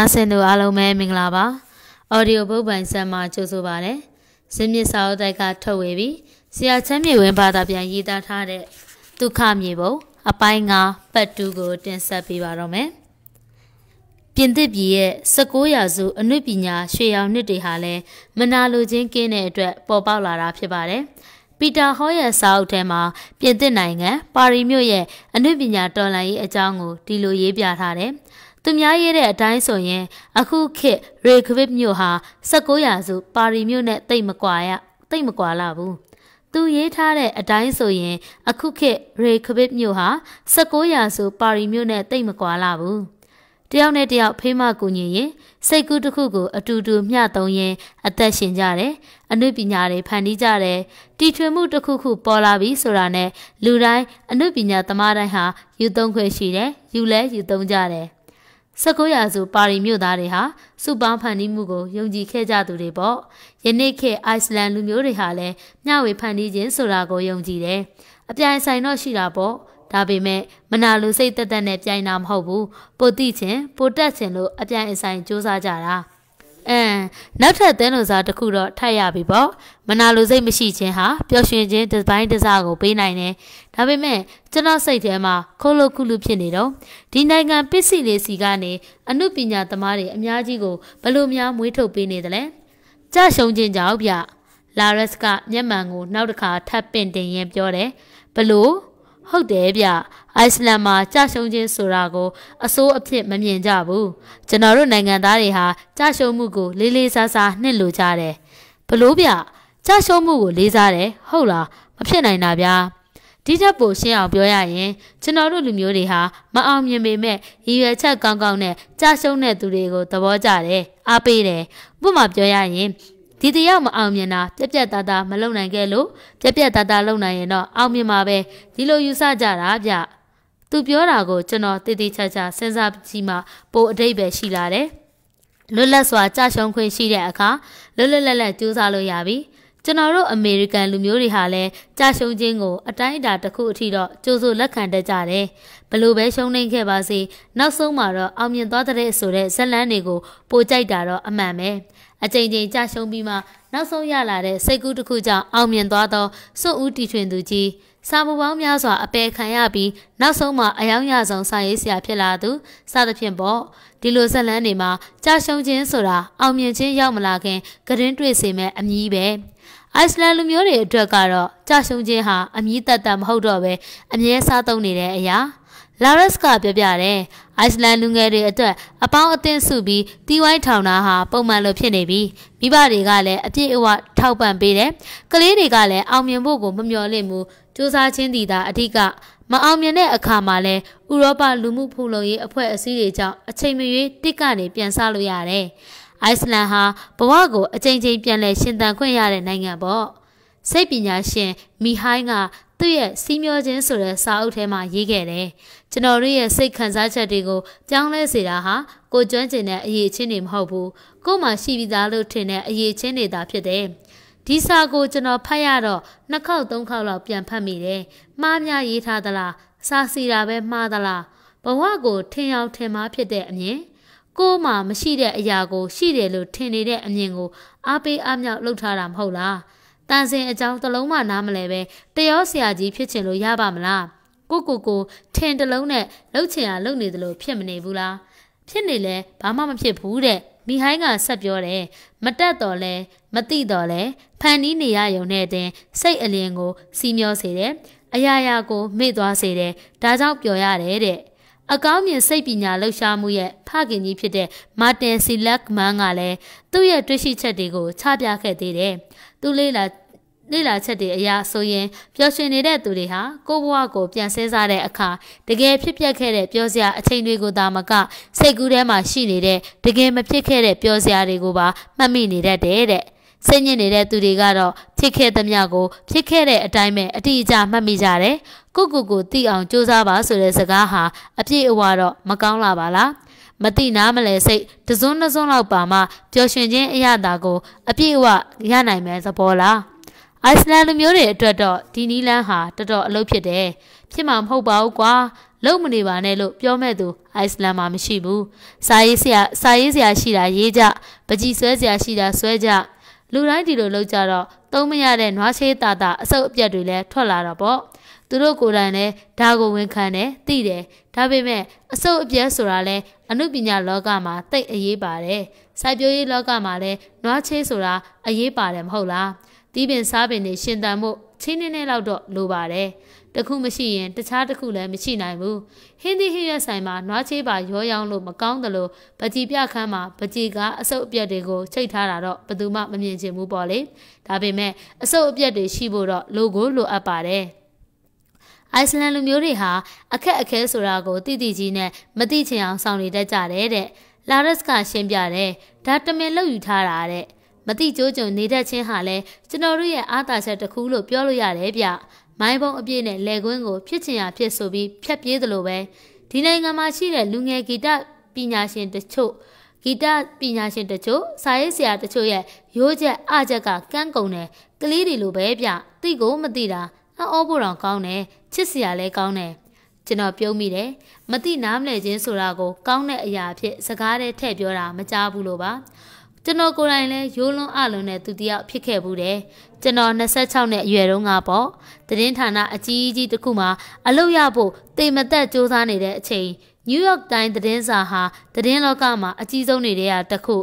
နာဆင်သူအားလုံးပဲမင်္ဂလာပါ။ Audio ဘုတ်ပိုင်ဆက်မှာကြိုဆိုပါရစေ။ဇင်းမြစ်စာအုပ်တိုက်ကထုတ်ဝေပြီးဆရာချမ်းမြေဝင်းဘာသာပြန်ရေးသားထားတဲ့ဒုက္ခမြေပုံအပိုင်း9ပတ်2ကိုတင်ဆက်ပေးပါတော့မယ်။ပြင်သစ်ပြည်ရဲ့19ရာစုအနုပညာရွှေရောင်နှစ်တွေဟာလည်းမနာလိုခြင်းကင်းတဲ့အတွက် ပေါ်ပေါက်လာတာဖြစ်ပါတယ်။ပီတာဟောရဲ့စာအုပ်ထဲမှာပြင်သစ်နိုင်ငံပါရီမြို့ရဲ့အနုပညာတော်လှန်ရေးအကြောင်းကိုဒီလိုရေးပြထားတယ်။သူများရေးတဲ့အတိုင်းဆိုရင်အခုခေတ်ရေခဗစ်မြို့ဟာ19ရာစုပါရီမြို့နဲ့တိတ်မကွာရတိတ်မကွာလာဘူးသူရေးထားတဲ့အတိုင်းဆိုရင်အခုခေတ်ရေခဗစ်မြို့ဟာ19ရာစုပါရီမြို့နဲ့တိတ်မကွာလာဘူးတယောက်နဲ့တယောက်ဖေးမကူညီရင်စိတ်ကူးတစ်ခုကိုအတူတူမျှသုံးရင်အသက်ရှင်ကြတယ်အနုပညာတွေဖန်တီးကြတယ်တီထွင်မှုတစ်ခုခုပေါ်လာပြီဆိုတာနဲ့လူတိုင်းအနုပညာသမားတိုင်းဟာယူသုံးခွင့်ရှိတယ်ယူလဲယူသုံးကြတယ်19ရာစုပါရီမြို့သားတွေဟာစုပေါင်းဖန်တီးမှုကိုယုံကြည်ခဲ့ကြသူတွေပေါ့ယနေ့ခေတ်အိုက်စလန်လူမျိုးတွေဟာလည်းမျှဝေဖန်တီးခြင်းဆိုတာကိုယုံကြည်တယ်အပြိုင်ဆိုင်တော့ရှိတာပေါ့ဒါပေမဲ့မနာလူစိတ်တက်တက်နဲ့ပြိုင်တာမဟုတ်ဘူးပိုတိချင်းပိုတက်ချင်းလို့အပြိုင်အဆိုင်စ조사ကြတာအင်းနောက်ထပ်သင်းလိုစားတစ်ခုတော့ထပ်ရပြီပေါ့မနာလိုစိတ်မရှိခြင်းဟာပျော်ရွှင်ခြင်းဒီဇိုင်းတစ်စားကိုပေးနိုင်တယ်ဒါပေမဲ့ကျွန်တော်စိတ်ထဲမှာခိုးလို့ခုလူဖြစ်နေတော့ဒီနိုင်ငံပစ္စည်းလေးစီကနေအမှုပညာသမားတွေအများကြီးကိုဘလို့များမွေးထုတ်ပေးနေတယ်လဲကြရှုံခြင်းကြောင့်ဗျလာရက်စ်က မျက်မှန်ကိုနောက်တစ်ခါထပ်ပင့်တင်ရင်ပြောတယ်ဘလို့ဟုတ်တယ်ဗျအိုက်စလန်မှာကြာရှုံးခြင်းဆိုတာကိုအစိုးအဖြစ်မမြင်ကြဘူးကျွန်တော်တို့နိုင်ငံသားတွေဟာကြာရှုံးမှုကို လေးလေးစားစားနှစ်လိုကြတယ်ဘလို့ဗျကြာရှုံးမှုကိုလေးစားတယ်ဟုတ်လားမဖြစ်နိုင်တာဗျာဒီထက်ပိုရှင်းအောင်ပြောရရင် ကျွန်တော်တို့လူမျိုးတွေဟာမအောင်မြင်ပေမဲ့ရည်ရွယ်ချက်ကောင်းကောင်းနဲ့ကြာရှုံးတဲ့သူတွေကိုသဘောကျတယ်အားပေးတယ်ဥပမာပြောရရင်ဒီတရားမအောင်မြင်တာပြက်ပြက်သားသားမလုံနိုင်ခဲ့လို့ပြက်ပြက်သားသားလုံနိုင်ရင်တော့အောင်မြင်မှာပဲဒီလိုယူဆကြတာဗျသူပြောတာကိုကျွန်တော်တည်တည်ချာချာစဉ်းစားကြည့်မှပိုအတိတ်ပဲရှိလာတယ်လွတ်လပ်စွာကြာရှုံးခွင့်ရှိတဲ့အခါလွတ်လွတ်လပ်လပ်ကြိုးစားလို့ရပြီကျွန်တော်တို့အမေရိကန်လူမျိုးတွေဟာလည်းကြာရှုံးခြင်းကိုအတိုင်းအတာတစ်ခုအထိတော့ကြိုးစို့လက်ခံတတ်ကြတယ်။ဘလို့ပဲရှုံးနေခဲ့ပါစေနောက်ဆုံးမှာတော့အောင်မြင်သွားတဲ့ဆိုတဲ့ဇက်လန်းတွေကိုပိုကြိုက်တာတော့အမှန်ပဲ။အကြိမ်ကြိမ်ကြရှုံးပြီးမှနောက်ဆုံးရလာတဲ့စိတ်ကူးတစ်ခုကြောင့်အောင်မြင်သွားသောစွန့်ဦးတီထွင်သူကြီးစာမူပေါင်းများစွာအပယ်ခံရပြီးနောက်ဆုံးမှအယောင်ရဆုံးစာရေးဆရာဖြစ်လာသူစသဖြင့်ပေါ့ဒီလိုဇက်လန်းတွေမှာကြာရှုံခြင်းဆိုတာအောင်မြင်ခြင်းရောက်မလာခင်ကရင်တွေ့စေမဲ့အမြည်ပဲအိုက်စလန်လူမျိုးတွေအတွက်ကတော့ကြာရှုံခြင်းဟာအမြည်တတ်တာမဟုတ်တော့ပဲအမြဲစားသုံးနေတဲ့အရာလာရက်စ်ကပြောပြတယ်အိုက်စလန်လူငယ်တွေအတွက်အပေါင်းအသင်းစုပြီးတီးဝိုင်းထောင်တာဟာပုံမှန်လိုဖြစ်နေပြီးမိဘတွေကလည်းအပြည့်အဝထောက်ပံ့ပေးတယ်ကလေးတွေကလည်းအောင်မြင်ဖို့ကိုမမျှော်လင့်ဘူးစူးစမ်းခြင်းတည်တာအဓိကမအောင်မြင်တဲ့အခါမှာလည်းဥရောပလူမှုဖူလုံရေးအဖွဲ့အစည်းတွေကြောင့်အချိန်မရွေးတစ်ကနေပြန်ဆလို့ရတယ်အိုက်စလန်ဟာဘဝကိုအကြိမ်ကြိမ်ပြန်လည်ရှင်သန်ခွင့်ရတဲ့နိုင်ငံပေါ့စိတ်ပညာရှင်မီဟိုင်းကသူ့ရဲ့စီးမျောခြင်းဆိုတဲ့စာအုပ်ထဲမှာရေးခဲ့တယ်။ကျွန်တော်တို့ရဲ့စိတ်ခံစားချက်တွေကိုပြောင်းလဲစေတာဟာကိုကျွမ်းကျင်တဲ့အရေးချင်းတွေမဟုတ်ဘူး။ကို့မှာရှိပြီးသားလို့ထင်တဲ့အရေးချင်းတွေသာဖြစ်တယ်။ဒီစာကိုကျွန်တော်ဖတ်ရတော့နှစ်ခေါက်သုံးခေါက်လောက်ပြန်ဖတ်မိတယ်။မှားများရေးထားသလား၊စာစီတာပဲမှားသလား။ဘဝကို ထင်ရောက်ထင်မှားဖြစ်တဲ့အမြင် ကိုမှမရှိတဲ့အရာကို ရှိတယ်လို့ထင်နေတဲ့အမြင်ကိုအားပေးအားမြောက်လှုပ်ထားတာမဟုတ်လား။တန်စင်အကြောင်းတလုံးမှနားမလဲပဲတရောဆရာကြီးဖြစ်ချင်လို့ရပါမလားကိုကိုကိုထင်တလုံးနဲ့လှုပ်ချင်ရလှုပ်နေသလိုဖြစ်မနေဘူးလားဖြစ်နေလဲဘာမှမဖြစ်ဘူးတဲ့မိဟိုင်းကဆက်ပြောတယ်မတက်တော့လဲမတိတော့လဲဖန်နီးနေရယုံနဲ့တင်စိတ်အလင်းကို စီမျောစေတယ်အရာရာကိုမေ့သွားစေတယ်ဒါကြောင့်ပျော်ရတယ်တဲ့အကောင်းမြင် စိတ်ပညာလှူရှားမှုရဲ့ဖခင်ကြီးဖြစ်တဲ့မာတင်စီလက်မန်ကလည်းသူ့ရဲ့တွေ့ရှိချက်တွေကိုချပြခဲ့သေးတယ်သူလေးလာလေ့လာချက်တွေအရဆိုရင်ပျော်ရွှင်နေတဲ့သူတွေဟာကိုယ့်ဘဝကိုပြန်ဆဲစားတဲ့အခါတကယ်ဖြစ်ပျက်ခဲ့တဲ့ပျော်စရာအချိန်တွေကိုသာမကစိတ်ကူးထဲမှာရှိနေတဲ့တကယ်မဖြစ်ခဲ့တဲ့ပျော်စရာတွေကိုပါမှတ်မိနေတတ်တယ်တဲ့ဆင်းရဲနေတဲ့သူတွေကတော့ဖြစ်ခဲ့သမျှကိုဖြစ်ခဲ့တဲ့အတိုင်းပဲအတိအကျမှတ်မိကြတယ်။ကိုကိုကိုသိအောင်စူးစမ်းပါဆိုတဲ့စကားဟာအပြည့်အဝတော့မကောင်းလာပါလား။မတိနာမလဲစိတ်တစွန်းတစွန်းလောက်ပါမှပျော်ရွှင်ခြင်းအရသာကို အပြည့်အဝရနိုင်မယ်သဘောလားအိုက်စလန်လူမျိုးတွေအတွက်တော့ဒီနီလန်းဟာတော်တော်အလုပ်ဖြစ်တယ်ဖြစ်မှာမဟုတ်ပါဘူးကွာလုံမနေပါနဲ့လို့ပြောမဲ့သူအိုက်စလန်မှာမရှိဘူးစာရေးဆရာစာရေးဆရာရှိတာရေးကြပကြီးဆွဲဆရာရှိတာဆွဲကြလူတိုင်းဒီလိုလုပ်ကြတော့သုံးမရတဲ့နွားချေးတာတာအဆုပ်အပြက်တွေလည်းထွက်လာတော့ပေါ့သူတို့ကိုယ်တိုင်လည်းဒါကိုဝန်ခံတယ်သိတယ်ဒါပေမဲ့အစုပ်အပြဲဆိုတာလဲအမှုပညာလောကမှာတိတ်အရေးပါတယ်။စိုက်ပျိုးရေးလောကမှာလဲနွားချေးဆိုတာအရေးပါတယ်မဟုတ်လား။တီးပင်စားပင်တွေရှင်သန်မှုချင်းနေနေလောက်တော့လိုပါတယ်။တခုမရှိရင်တခြားတစ်ခုလည်းမရှိနိုင်ဘူး။ဟင်းသီးဟင်းရွက်ဆိုင်မှာနွားချေးပါရောရောင်းလို့မကောင်းသလိုပကြီပြခန်းမှာပကြီကအစုပ်အပြက်တွေကိုချိန်ထားတာတော့ဘယ်သူမှမမြင်ချင်ဘူးပေါ့လေ။ဒါပေမဲ့အစုပ်အပြက်တွေရှိဖို့တော့လိုကိုလိုအပ်ပါတယ်။အိုက်စလန်လူမျိုးတွေဟာအခက်အခဲဆိုတာကိုတိတိကြီးနဲ့မသိချင်အောင်ဆောင်နေတတ်ကြတယ်တဲ့လာရက်စ်ကရှင်းပြတယ်ဒါတမင်လောက်ယူထားတာတဲ့မတိကြိုးကြုံနေတတ်ခြင်းဟာလဲကျွန်တော်တို့ရဲ့အားသာချက်တစ်ခုလို့ပြောလို့ရတယ်ဗျမိုင်းပုံအပြည့်နဲ့လယ်ကွင်းကိုဖြစ်ချင်ရာဖြစ်ဆိုပြီးဖြတ်ပြေးသလိုပဲဒီနိုင်ငံမှာရှိတဲ့လူငယ်ဂီတပညာရှင်တချို့ဂီတပညာရှင်တချို့စာရေးဆရာတချို့ရဲ့ရိုးချက်အချက်ကကန်းကုန်တယ်ကလေးတွေလိုပဲဗျသိကိုမသိတာအော်ဖို့တော့ကောင်းတယ်ချစ်စရာလည်းကောင်းတယ်ကျွန်တော်ပြုံးမိတယ်မတိနားမလဲခြင်းဆိုတာကိုကောင်းတဲ့အရာအဖြစ်စကားထဲထည့်ပြောတာမကြားဘူးလို့ပါကျွန်တော်ကိုယ်တိုင်လည်းရိုးလွန်းအလွန်တဲ့သူတယောက်ဖြစ်ခဲ့ဘူးတယ်ကျွန်တော်26နှစ်အရွယ်တုန်းကပေါ့သတင်းဌာနအကြီးကြီးတစ်ခုမှာအလုပ်ရဖို့တိမ်မသက်စူးစမ်းနေတဲ့အချိန် New York Times သတင်းစာဟာသတင်းလောကမှာအကြီးဆုံးတွေထဲကတစ်ခု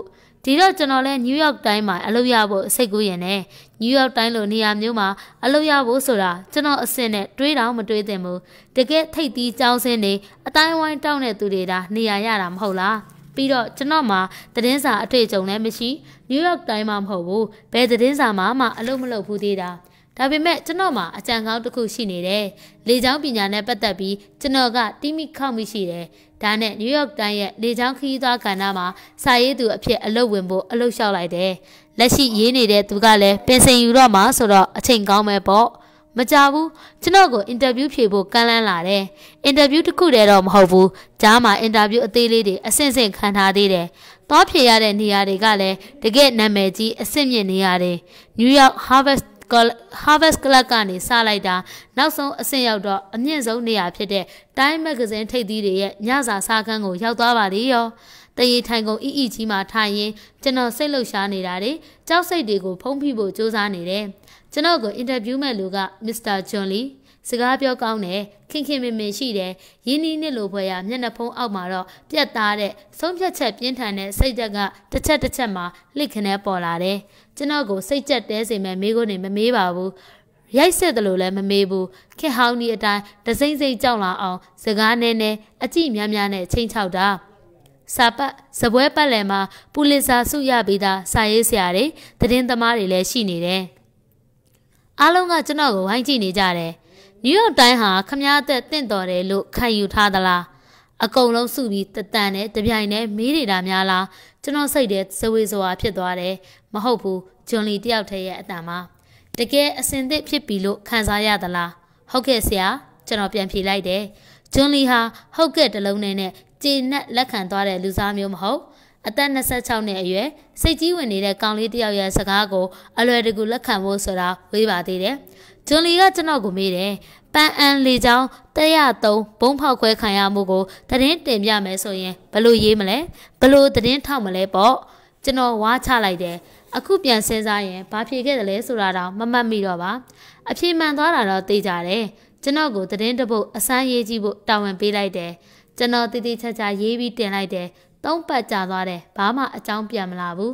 ဒီတော့ကျွန်တော်လဲနယူးယောက်တိုင်းမှာအလုပ်ရဖို့စိတ်ကူးရင်နဲ့နယူးယောက်တိုင်းလိုနေရာမျိုးမှာအလုပ်ရဖို့ဆိုတာကျွန်တော်အစင်နဲ့တွေးတောင်မတွေးသင့်ဘူးတကယ်ထိတ်တီးကြောင်းစင်းနေအတိုင်းဝိုင်းတောင်းတဲ့သူတွေဒါနေရာရတာမဟုတ်လားပြီးတော့ကျွန်တော်မှာသတင်းစာအတွေ့အကြုံလည်းမရှိနယူးယောက်တိုင်းမှာမဟုတ်ဘူးဘယ်သတင်းစာမှာမှအလုပ်မလုပ်ဘူးသေးတာဒါပေမဲ့ကျွန်တော်မှာအကြံကောင်းတစ်ခုရှိနေတယ်။လေကြောင်းပညာနဲ့ပတ်သက်ပြီးကျွန်တော်ကတိမိခောက်မိရှိတယ်။ဒါနဲ့နယူးယောက်တိုင်းရဲ့လေကြောင်းခရီးသွားကဏ္ဍမှာစာရေးသူအဖြစ်အလုပ်ဝင်ဖို့အလုပ်လျှောက်လိုက်တယ်။လက်ရှိရေးနေတဲ့သူကလည်းပင်စင်ယူတော့မှဆိုတော့အချိန်ကောင်းမယ်ပေါ့။မကြဘူးကျွန်တော်ကိုအင်တာဗျူးဖြေဖို့ကမ်းလှမ်းလာတယ်။အင်တာဗျူးတစ်ခုတည်းတော့မဟုတ်ဘူး။ကြားမှာအင်တာဗျူးအသေးလေးတွေအဆင့်ဆင့်ခံထားသေးတယ်။သွားဖြေရတဲ့နေရာတွေကလည်းတကယ့်နာမည်ကြီးအဆင့်မြင့်နေရာတွေ New York Harvest Harvest Club ကနေစလိုက်တာနောက်ဆုံးအဆင့်ရောက်တော့အမြင့်ဆုံးနေရာဖြစ်တဲ့ Time Magazine ထိပ်သီးတွေရဲ့ညစာစားခန်းကိုရောက်သွားပါသေးရောတရေထိုင်ကုန်အီအီကြီးမှာထိုင်ရင်ကျွန်တော်စိတ်လှုပ်ရှားနေတာတွေကြောက်စိတ်တွေကိုဖုံးဖိဖို့စူးစမ်းနေတယ်ကျွန်တော်ကိုအင်တာဗျူးမဲ့လူက Mr. John Lee စကားပြောကောင်းတယ်ခင်ခင်မင်မင်ရှိတယ်ရင်းနှီးနှစ်လိုဖွဲရမျက်နှာဖုံးအောက်မှာတော့ပြက်သားတဲ့ဆုံးဖြတ်ချက်ပြင်းထန်တဲ့စိတ်ဓာတ်ကတစ်ချက်တစ်ချက်မှာလှစ်ခနဲပေါ်လာတယ်ကျွန်တော်ကိုစိတ်ကြက်တဲစေမဲ့မိကိုနေမမေးပါဘူးရိုက်ဆက်တယ်လို့လည်းမမေးဘူးခင်ဟောင်းဒီအတိုင်းတစိမ့်စိမ့်ကြောက်လာအောင် စကားနဲနဲအကြည့်များများနဲ့ချိန်ချောက်တာစာပတ်စပွဲပတ်လည်မှာပူလစ်စာဆုရပြီးသားစာရေးဆရာတွေသတင်းသမားတွေလည်းရှိနေတယ်အားလုံးကကျွန်တော်ကိုဝိုင်းကြည့်နေကြတယ်နယူးယောက်တိုင်းဟာခမားသက်တင့်တော်တယ်လို့ခံယူထားသလားအကုန်လုံးစုပြီးတတန်နဲ့တပြိုင်နဲ့မေးနေတာများလားကျွန်တော်စိတ်ထဲစွေစွာဖြစ်သွားတယ်မဟုတ်ဘူးဂျွန်လီတယောက်တည်းရဲ့အတန်မှာတကယ်အစင်သစ်ဖြစ်ပြီလို့ခံစားရသလားဟုတ်ကဲ့ဆရာကျွန်တော်ပြန်ဖြေလိုက်တယ်ဂျွန်လီဟာဟုတ်ကဲ့တလုံးနဲ့ကျေနပ်လက်ခံသွားတဲ့လူစားမျိုးမဟုတ်အသက်26နှစ်အရွယ်စိတ်ကြီးဝင်နေတဲ့ကောင်လေးတယောက်ရဲ့စကားကိုအလွယ်တကူလက်ခံဖို့ဆိုတာဝေးပါသေးတယ်ဂျွန်လီကကျွန်တော်ကိုမေးတယ်ပန်အန်လေကြောင်းတက်ရ3ဘုံဖောက်ခွဲခံရမှုကိုသတင်းတင်ပြမယ်ဆိုရင်ဘလို့ရေးမလဲဘလို့သတင်းထောက်မလဲပေါ့ကျွန်တော်ဝါချလိုက်တယ်အခုပြန်စဉ်းစားရင်ဘာဖြစ်ခဲ့တယ်လဲဆိုတာတော့မမှတ်မိတော့ပါအဖြေမှန်သွားတာတော့သိကြတယ်ကျွန်တော်ကိုသတင်းတပုတ်အစမ်းရေးကြည့်ဖို့တာဝန်ပေးလိုက်တယ်ကျွန်တော်တည်တည်ချာချာရေးပြီးတင်လိုက်တယ်သုံးပတ်ကြာသွားတယ်ဘာမှအကြောင်းပြန်မလာဘူး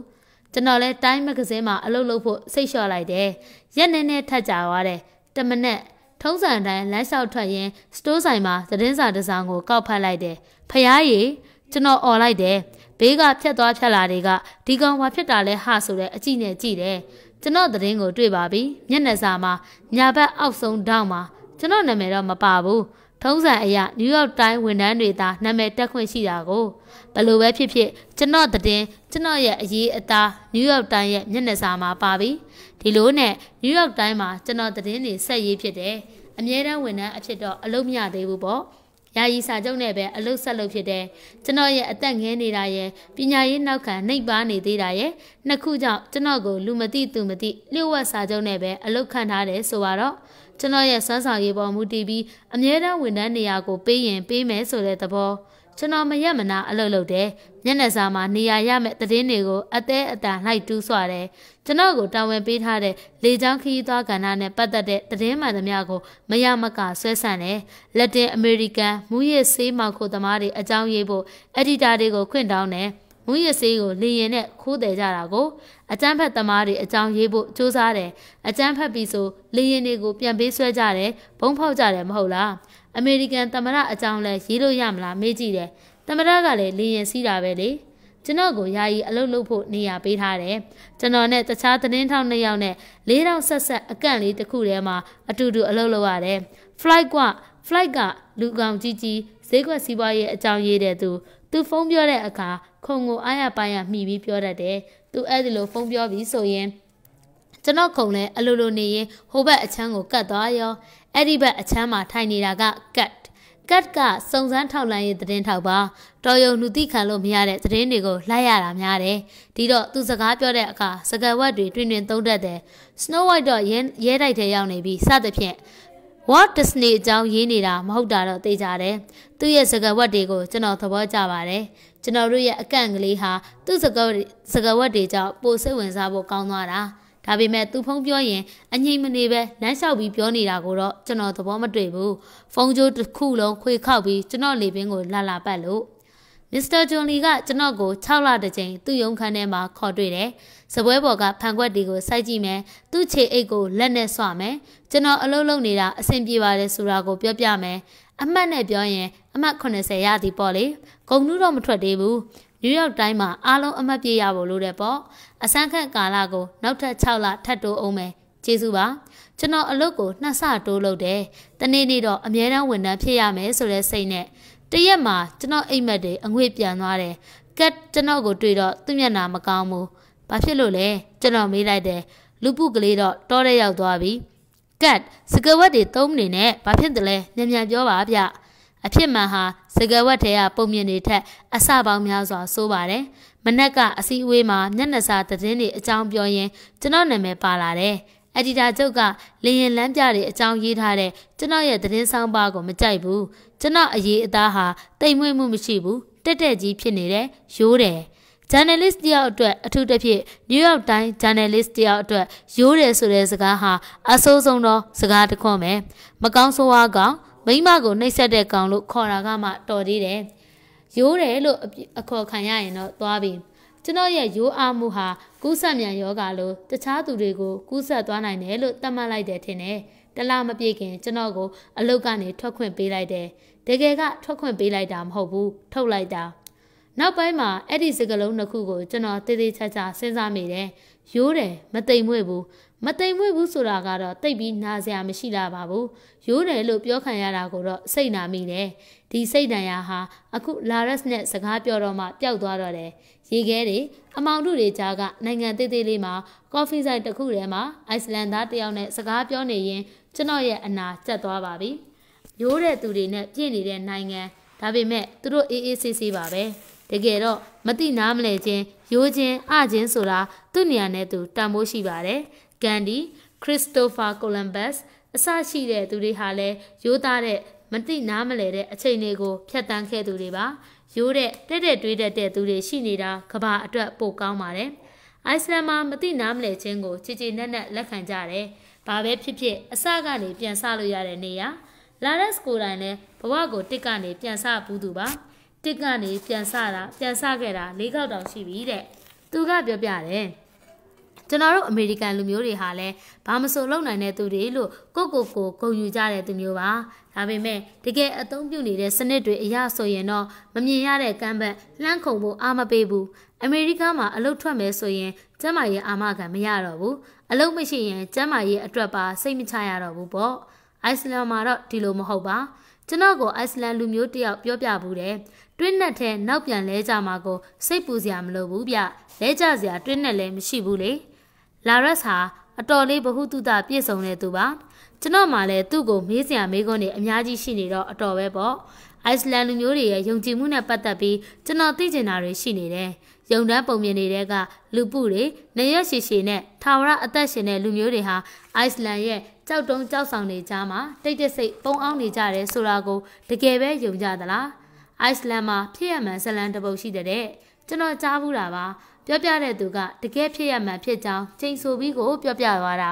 ကျွန်တော်လည်းတိုင်းမဂဇင်းမှာအလုပ်လုပ်ဖို့စိတ်လျှော့လိုက်တယ်ရက်နေနေထက်ကြွားတယ်တမနက်ထုံးစံအတိုင်းလမ်းလျှောက်ထွက်ရင်းစတိုးဆိုင်မှာသတင်းစာတစ်စောင်ကို ကောက်ဖတ်လိုက်တယ်။ဖျားရည်ကျွန်တော်អော်လိုက်တယ်။ဘေးကဖြတ်သွားဖြတ်လာတွေကဒီကောင်ဘာဖြစ်တာလဲဟာဆိုတဲ့အကြည့်နဲ့ကြည့်တယ်။ကျွန်တော်သတင်းကိုတွေ့ပါပြီ။မျက်နှာစာမှာညာဘက်အောက်ဆုံးတောင်းမှာကျွန်တော်နာမည်တော့မပါဘူး။ထုံးစံအရနယူးယောက်တိုင်းဝန်ထမ်းတွေသာနာမည်တက်ခွင့်ရှိတာကိုဘယ်လိုပဲဖြစ်ဖြစ်ကျွန်တော်တည်င်းကျွန်တော်ရဲ့အရေးအသားနယူးယောက်တိုင်းရဲ့မျက်နှာစာမှာပါပြီဒီလိုနဲ့နယူးယောက်တိုင်းမှာကျွန်တော်သတင်းတွေဆက်ရေးဖြစ်တယ်အမြဲတမ်းဝန်ထမ်းအဖြစ်တော့အလုပ်မရသေးဘူးပေါ့ယာယီစာချုပ်နဲ့ပဲအလုပ်ဆက်လုပ်ဖြစ်တယ်ကျွန်တော်ရဲ့အသက်ငယ်နေတာရဲ့ပညာရေးနောက်ခံနှိပ်ပါနေသေးတာရဲ့နှစ်ခုကြောင့်ကျွန်တော်ကိုလူမသိသူမသိလျှို့ဝှက်စာချုပ်နဲ့ပဲအလုပ်ခံထားတယ်ဆိုပါတော့ကျွန်တော်ရဲ့စွမ်းဆောင်ရည်ပေါ်မူတည်ပြီးအမြဲတမ်းဝန်ထမ်းနေရာကိုပေးရင်ပေးမယ်ဆိုတဲ့သဘောကျွန်တော်မရက်မနာအလုပ်လုပ်တယ်မျက်နှာစာမှာနေရာရမဲ့သတင်းတွေကို အသေးအတန်လိုက်တူးဆွတယ်ကျွန်တော်ကိုတာဝန်ပေးထားတဲ့လေကြောင်းခရီးသွားကဏ္ဍနဲ့ပတ်သက်တဲ့သတင်းမှန်သမျှကိုမရမကဆွဲဆန့်တယ်။လက်တင်အမေရိကန်မူရစ်ဆေးမောင်ခိုသမားတွေအကြောင်းရေးဖို့အက်ဒီတာတွေကိုခွင့်တောင်းတယ်။မူရစ်ဆေးကိုလေရင်နဲ့ခိုးတယ်ကြတာကိုအကျန်းဖက်သမားတွေအကြောင်းရေးဖို့စူးစမ်းတယ်။အကျန်းဖက်ပြီးဆိုလေရင်တွေကိုပြန်ပေးဆွဲကြတယ်၊ဘုံဖောက်ကြတယ်မဟုတ်လား။အမေရိကန်သမ္မတအကြောင်းလဲရေးလို့ရမလားမေးကြည့်တယ်။သမ္မတကလည်းလေရင်စီးတာပဲလေ။ကျွန်တော်ကိုယာယီအလုပ်လုပ်ဖို့နေရာပေးထားတယ်ကျွန်တော်နဲ့တခြားသတင်းထောက်နှစ်ယောက်နဲ့၄ထောင်ဆက်ဆက်အကန့်လေးတစ်ခုထဲမှာအတူတူအလုပ်လုပ်ရတယ် flight က flight ကလူကောင်ကြီးကြီးဈေးကွက်စီးပွားရေးအကြောင်းရေးတဲ့သူ သူဖုန်းပြောတဲ့အခါခုံကိုအားရပါရမှီပြီးပြောတတ်တယ်သူအဲ့ဒီလိုဖုန်းပြောပြီးဆိုရင်ကျွန်တော်ခုံလဲအလိုလိုနေရင်ဟိုဘက်အချမ်းကိုကတ်သွားရောအဲ့ဒီဘက်အချမ်းမှာထိုင်နေတာကကတ်ကတ်ကစုံစမ်းထောက်လှမ်းရေးသတင်းထောက်ပါတော်ယုံလူသိခံလို့မရတဲ့သတင်းတွေကိုလိုက်ရတာများတယ်ဒီတော့သူစကားပြောတဲ့အခါစကားဝတ်တွေတွင်တွင်သုံးတတ်တယ် Snow White တော့ရဲတိုက်ထဲရောက်နေပြီးစသဖြင့် Walt Disney အကြောင်းရေးနေတာမဟုတ်တာတော့သိကြတယ်သူ့ရဲ့စကားဝတ်တွေကိုကျွန်တော်သဘောကျပါတယ်ကျွန်တော်တို့ရဲ့အကန့်ကလေးဟာသူ့စကားစကားဝတ်တွေကြောင့်ပိုစိတ်ဝင်စားဖို့ကောင်းသွားတာ။ဒါပေမဲ့သူဖုန်းပြောရင်အငိမ့်မနေပဲလမ်းလျှောက်ပြီးပြောနေတာကိုတော့ကျွန်တော်သဘောမတွေ့ဘူးဖုန်းကြိုးတစ်ခုလုံးခွေခောက်ပြီးကျွန်တော်လေပင်ကိုလှလာပတ်လို့မစ္စတာဂျွန်လီကကျွန်တော်ကို6လတစ်ကြိမ်သူ့ရုံးခန်းထဲမှာခေါ်တွေ့တယ်။စပွဲပေါ်ကဖန်ခွက်တွေကိုစိုက်ကြည့်မယ်။သူ့ခြေအိတ်ကိုလက်နဲ့ဆွမယ်။ကျွန်တော်အလုပ်လုပ်နေတာအဆင်ပြေပါတယ်ဆိုတာကိုပြောပြမယ်။အမှတ်နဲ့ပြောရင်အမှတ်80ရသည်ပေါ့လေ။ဂုံနူးတော့မထွက်သေးဘူးနယူးယောက်တိုင်းမှာအားလုံးအမှတ်ပြရဖို့လိုတယ်ပေါ့အစမ်းခက်ကာလကိုနောက်ထပ်6လထပ်တိုးအောင်မယ်ကျေးဇူးပါကျွန်တော်အလုပ်ကိုနှစ်ဆတိုးလုပ်တယ်တနေ့နေ့တော့အများတန်းဝန်ထမ်းဖြစ်ရမယ်ဆိုတဲ့စိတ်နဲ့တရက်မှာကျွန်တော်အိမ်မက်တွေအငွေ့ပြန်သွားတယ်ကတ်ကျွန်တော်ကိုတွေ့တော့သူ့မျက်နှာမကောင်းဘူးဘာဖြစ်လို့လဲကျွန်တော်မေးလိုက်တယ်လူပုကလေးတော့တောထဲရောက်သွားပြီကတ်စကဝတ်တွေသုံးနေနဲ့ဘာဖြစ်တယ်လဲမြန်မြန်ပြောပါဗျအဖြစ်မှန်ဟာစကဝတ်ထဲကပုံမြင်တွေထက်အဆပေါင်းများစွာဆိုပါတယ်။မနက်ကအစည်းအဝေးမှာမျက်နှာစာသတင်းတွေအကြောင်းပြောရင်ကျွန်တော်နာမည်ပါလာတယ်။အက်ဒီတာချုပ်ကလင်းရင်လမ်းပြတွေအကြောင်းရေးထားတဲ့ကျွန်တော်ရဲ့သတင်းဆောင်ပါကိုမကြိုက်ဘူး။ကျွန်တော်အရေးအသားဟာတိမ်မွေ့မှုမရှိဘူး။တက်တက်ကြီးဖြစ်နေတယ်၊ရိုးတယ်။ journalist တယောက်အတွက်အထူးသဖြင့် New York Times journalist တယောက်အတွက်ရိုးတယ်ဆိုတဲ့စကားဟာအဆိုးဆုံးသော စကားတစ်ခွန်းပဲမကောင်းဆိုးဝါးကောင်မိမကိုနှိပ်စက်တဲ့ကောင်လို့ခေါ်တာကမှတော်သေးတယ်။ရိုးတယ်လို့အခေါ်ခံရရင်တော့သွားပြီ။ကျွန်တော်ရဲ့ရိုးအားမှုဟာကူးစက်မြန်ယောဂါလို့တခြားသူတွေကိုကူးစက်သွားနိုင်တယ်လို့သတ်မှတ်လိုက်တယ်ထင်တယ်။တလားမပြေခင် ကျွန်တော်ကို အလုတ်ကနေထွက်ခွင့်ပေးလိုက်တယ်။တကယ်ကထွက်ခွင့်ပေးလိုက်တာမဟုတ်ဘူး။ထုတ်လိုက်တာ။နောက်ပိုင်းမှာအဲ့ဒီစကလုံးတစ်ခုကိုကျွန်တော်သေသေးချာချာစဉ်းစားမိတယ်။ရိုးတယ်မတိမ်မွေ့ဘူး။မတိမ်မွေ့ဘူးဆိုတာကတော့တိတ်ပြီးနာစရာမရှိလာပါဘူးရိုးတယ်လို့ပြောခံရတာကိုတော့စိတ်နာမိတယ်ဒီစိတ်ဒဏ်ရာဟာအခုလာရက်စ်နဲ့စကားပြောတော့မှပျောက်သွားတော့တယ်ရေခဲတွေအမောင်တို့တွေကြားကနိုင်ငံသေးသေးလေးမှာကော်ဖီဆိုင်တစ်ခုထဲမှာအိုက်စလန်သားတယောက်နဲ့စကားပြောနေရင်ကျွန်တော်ရဲ့အနာကျက်သွားပါပြီရိုးတဲ့သူတွေနဲ့ပြည့်နေတဲ့နိုင်ငံဒါပေမဲ့သူတို့အေးအေးဆေးဆေးပါပဲတကယ်တော့မတိနားမလဲခြင်းရိုးခြင်းအခြင်းဆိုတာသူ့နေရာနဲ့သူတန်ဖိုးရှိပါတယ်ဂန်ဒီခရစ်စတိုဖာကိုလမ်ဘတ်အစရှိတဲ့သူတွေဟာလည်းရိုးသားတဲ့မတိနားမလဲတဲ့အချိန်တွေကိုဖျက်ဆီးခဲ့သူတွေပါရိုးတဲ့တဲ့တဲ့တွေးတဲ့တဲ့သူတွေရှိနေတာကဘာအတွက်ပိုကောင်းပါတယ်အိုက်စလန်မှာမတိနားမလဲခြင်းကိုချေချေနက်နက်လက်ခံကြတယ်ဘာပဲဖြစ်ဖြစ်အစကနေပြန်ဆလို့ရတဲ့နေရာလာရက်စ်ကိုတိုင်လည်းဘဝကိုတစ်ကနေပြန်ဆဘူးသူပါတစ်ကနေပြန်ဆတာပြန်ဆခဲ့တာ၄ခေါက်တောင်ရှိပြီတဲ့သူကပြောပြတယ်ကျွန်တော်တို့အမေရိကန်လူမျိုးတွေဟာလည်းဘာမဆိုလုပ်နိုင်တဲ့သူတွေလို့ကိုကိုကိုဂုဏ်ယူကြတဲ့သူမျိုးပါဒါပေမဲ့တကယ်အသုံးပြုနေတဲ့စနစ်တွေအရဆိုရင်တော့မမြင်ရတဲ့ကမ်းဘက်လှမ်းခုံဖို့အားမပေးဘူးအမေရိကမှာအလုပ်ထွက်မယ်ဆိုရင်ကျမရဲ့အာမခံမရတော့ဘူးအလုပ်မရှိရင်ကျမရဲ့အတွက်ပါစိတ်မချရတော့ဘူးပေါ့အိုက်စလန်မှာတော့ဒီလိုမဟုတ်ပါကျွန်တော်ကိုအိုက်စလန်လူမျိုးတယောက်ပြောပြဘူးတယ်တွင်းနဲ့ထဲနောက်ပြန်လဲကြမှာကိုစိတ်ပူစရာမလိုဘူးဗျလဲကြစရာတွင်းနဲ့လည်းမရှိဘူးလေလာရက်စ်ဟာအတော်လေးဘဟုတုတပြည့်စုံတဲ့သူပါကျွန်တော်မှလည်းသူ့ကိုမေးစရာမေးခွန်းတွေအများကြီးရှိနေတော့အတော်ပဲပေါ့အိုက်စလန်လူမျိုးတွေရဲ့ယုံကြည်မှုနဲ့ပတ်သက်ပြီးကျွန်တော်သိချင်တာတွေရှိနေတယ်ယုံတန်းပုံမြင်နေတဲ့ကလူပုတွေနေရရှိရှိနဲ့ထာဝရအသက်ရှင်တဲ့လူမျိုးတွေဟာအိုက်စလန်ရဲ့ကြောက်တုံးကြောက်ဆောင်တွေကြားမှာတိတ်တဆိတ်ပုံအောင်နေကြတယ်ဆိုတာကိုတကယ်ပဲယုံကြသလားအိုက်စလန်မှာဖြစ်ရမှန်ဇလန်တပုတ်ရှိတဲ့ကျွန်တော်ကြားဘူးတာပါပြောပြတဲ့သူကတကယ်ဖြစ်ရမှန်ဖြစ်ကြောင်းချိန်ဆိုပြီးကိုပြောပြသွားတာ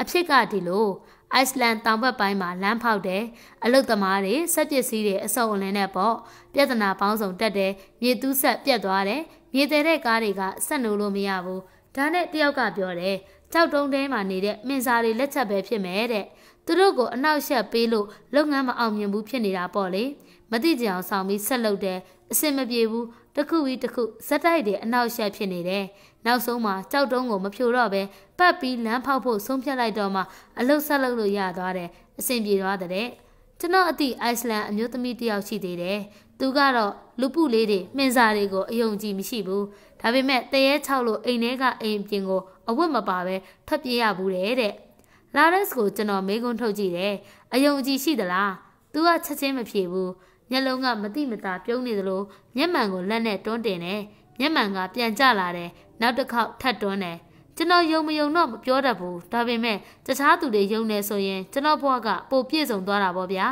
အဖြစ်ကဒီလိုအိုက်စလန်တောင်ဘက်ပိုင်းမှာလမ်းဖောက်တယ်အလုတ်သမားတွေစက်ပစ္စည်းတွေအစုံအလင်းနဲ့ပေါ့ပြဿနာပေါင်းစုံတက်တယ်မြေတူးဆက်ပြတ်သွားတယ်မြေတဲတဲ့ကားတွေကဆက်နိုးလို့မရဘူးဒါနဲ့တယောက်ကပြောတယ်ကြောက်တုံးထဲမှာနေတဲ့မင်းစားတွေလက်ချက်ပဲဖြစ်မယ်တဲ့သူတို့ကိုအနောက်ရှက်ပေးလို့လုပ်ငန်းမအောင်မြင်ဘူးဖြစ်နေတာပေါ့လေမသိကြအောင်ဆောင်ပြီးဆက်လုပ်တယ်အဆင်မပြေဘူးတစ်ခုပြီးတစ်ခုဇက်တိုက်တွေအနောက်ရှက်ဖြစ်နေတယ်။နောက်ဆုံးမှာကြောက်တုံးကိုမဖြိုတော့ပဲပတ်ပြီးလမ်းဖောက်ဖို့ဆုံးဖြတ်လိုက်တော့မှအလုတ်ဆက်လုပ်လို့ရသွားတယ်။အဆင်ပြေသွားတဲ့။ကျွန်တော်အသည့်အိုက်စလန်အမျိုးသမီးတစ်ယောက်ရှိသေးတယ်။သူကတော့လူပုလေးတွေမှင်စာတွေကိုအယုံကြည်မရှိဘူး။ဒါပေမဲ့တရဲ၆လို့အိမ်ထဲကအိမ်ပြင်ကိုအဝတ်မပါပဲထွက်ပြေးရဘူးတဲ့။လာရက်စ်ကိုကျွန်တော်မေးခွန်းထုတ်ကြည့်တယ်။အယုံကြည်ရှိသလား။သူကချက်ချင်းမဖြေဘူး။မျက်လုံးကမတိမတာပြုံးနေသလိုမျက်မှန်ကိုလက်နဲ့တွန်းတင်တယ်မျက်မှန်ကပြန်ကျလာတယ်နောက်တစ်ခေါက်ထပ်တွန်းတယ်ကျွန်တော်ယုံမယုံတော့မပြောတတ်ဘူးဒါပေမဲ့တခြားသူတွေယုံနေဆိုရင်ကျွန်တော်ဘဝကပိုပြည့်စုံသွားတာပေါ့ဗျာ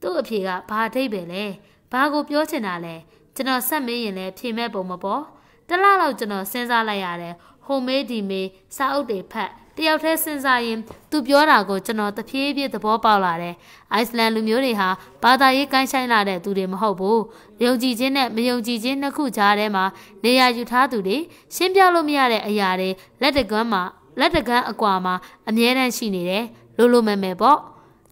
သူ့အဖေကဘာအထိတ်ပဲလဲဘာကိုပြောချင်တာလဲကျွန်တော်ဆက်မေးရင်လည်းဖြေမဲ့ပုံမပေါ်တလားလောက်ကျွန်တော်စဉ်းစားလိုက်ရတယ်ဟိုမေးဒီမေးစာအုပ်တွေဖတ်တယောက်တည်းစဉ်းစားရင်သူပြောတာကိုကျွန်တော်တဖြည်းဖြည်းသဘောပေါက်လာတယ်အိုက်စလန်လူမျိုးတွေဟာဘာသာရေးကိုင်းဆိုင်လာတဲ့သူတွေမဟုတ်ဘူးယုံကြည်ခြင်းနဲ့မယုံကြည်ခြင်းနှစ်ခုကြားထဲမှာနေရာယူထားသူတွေရှင်းပြလို့မရတဲ့အရာတွေလက်တကမ်းမှာလက်တကမ်းအကွာမှာအမြဲတမ်းရှိနေတယ်လို့လို့မယ်မယ်ပေါ့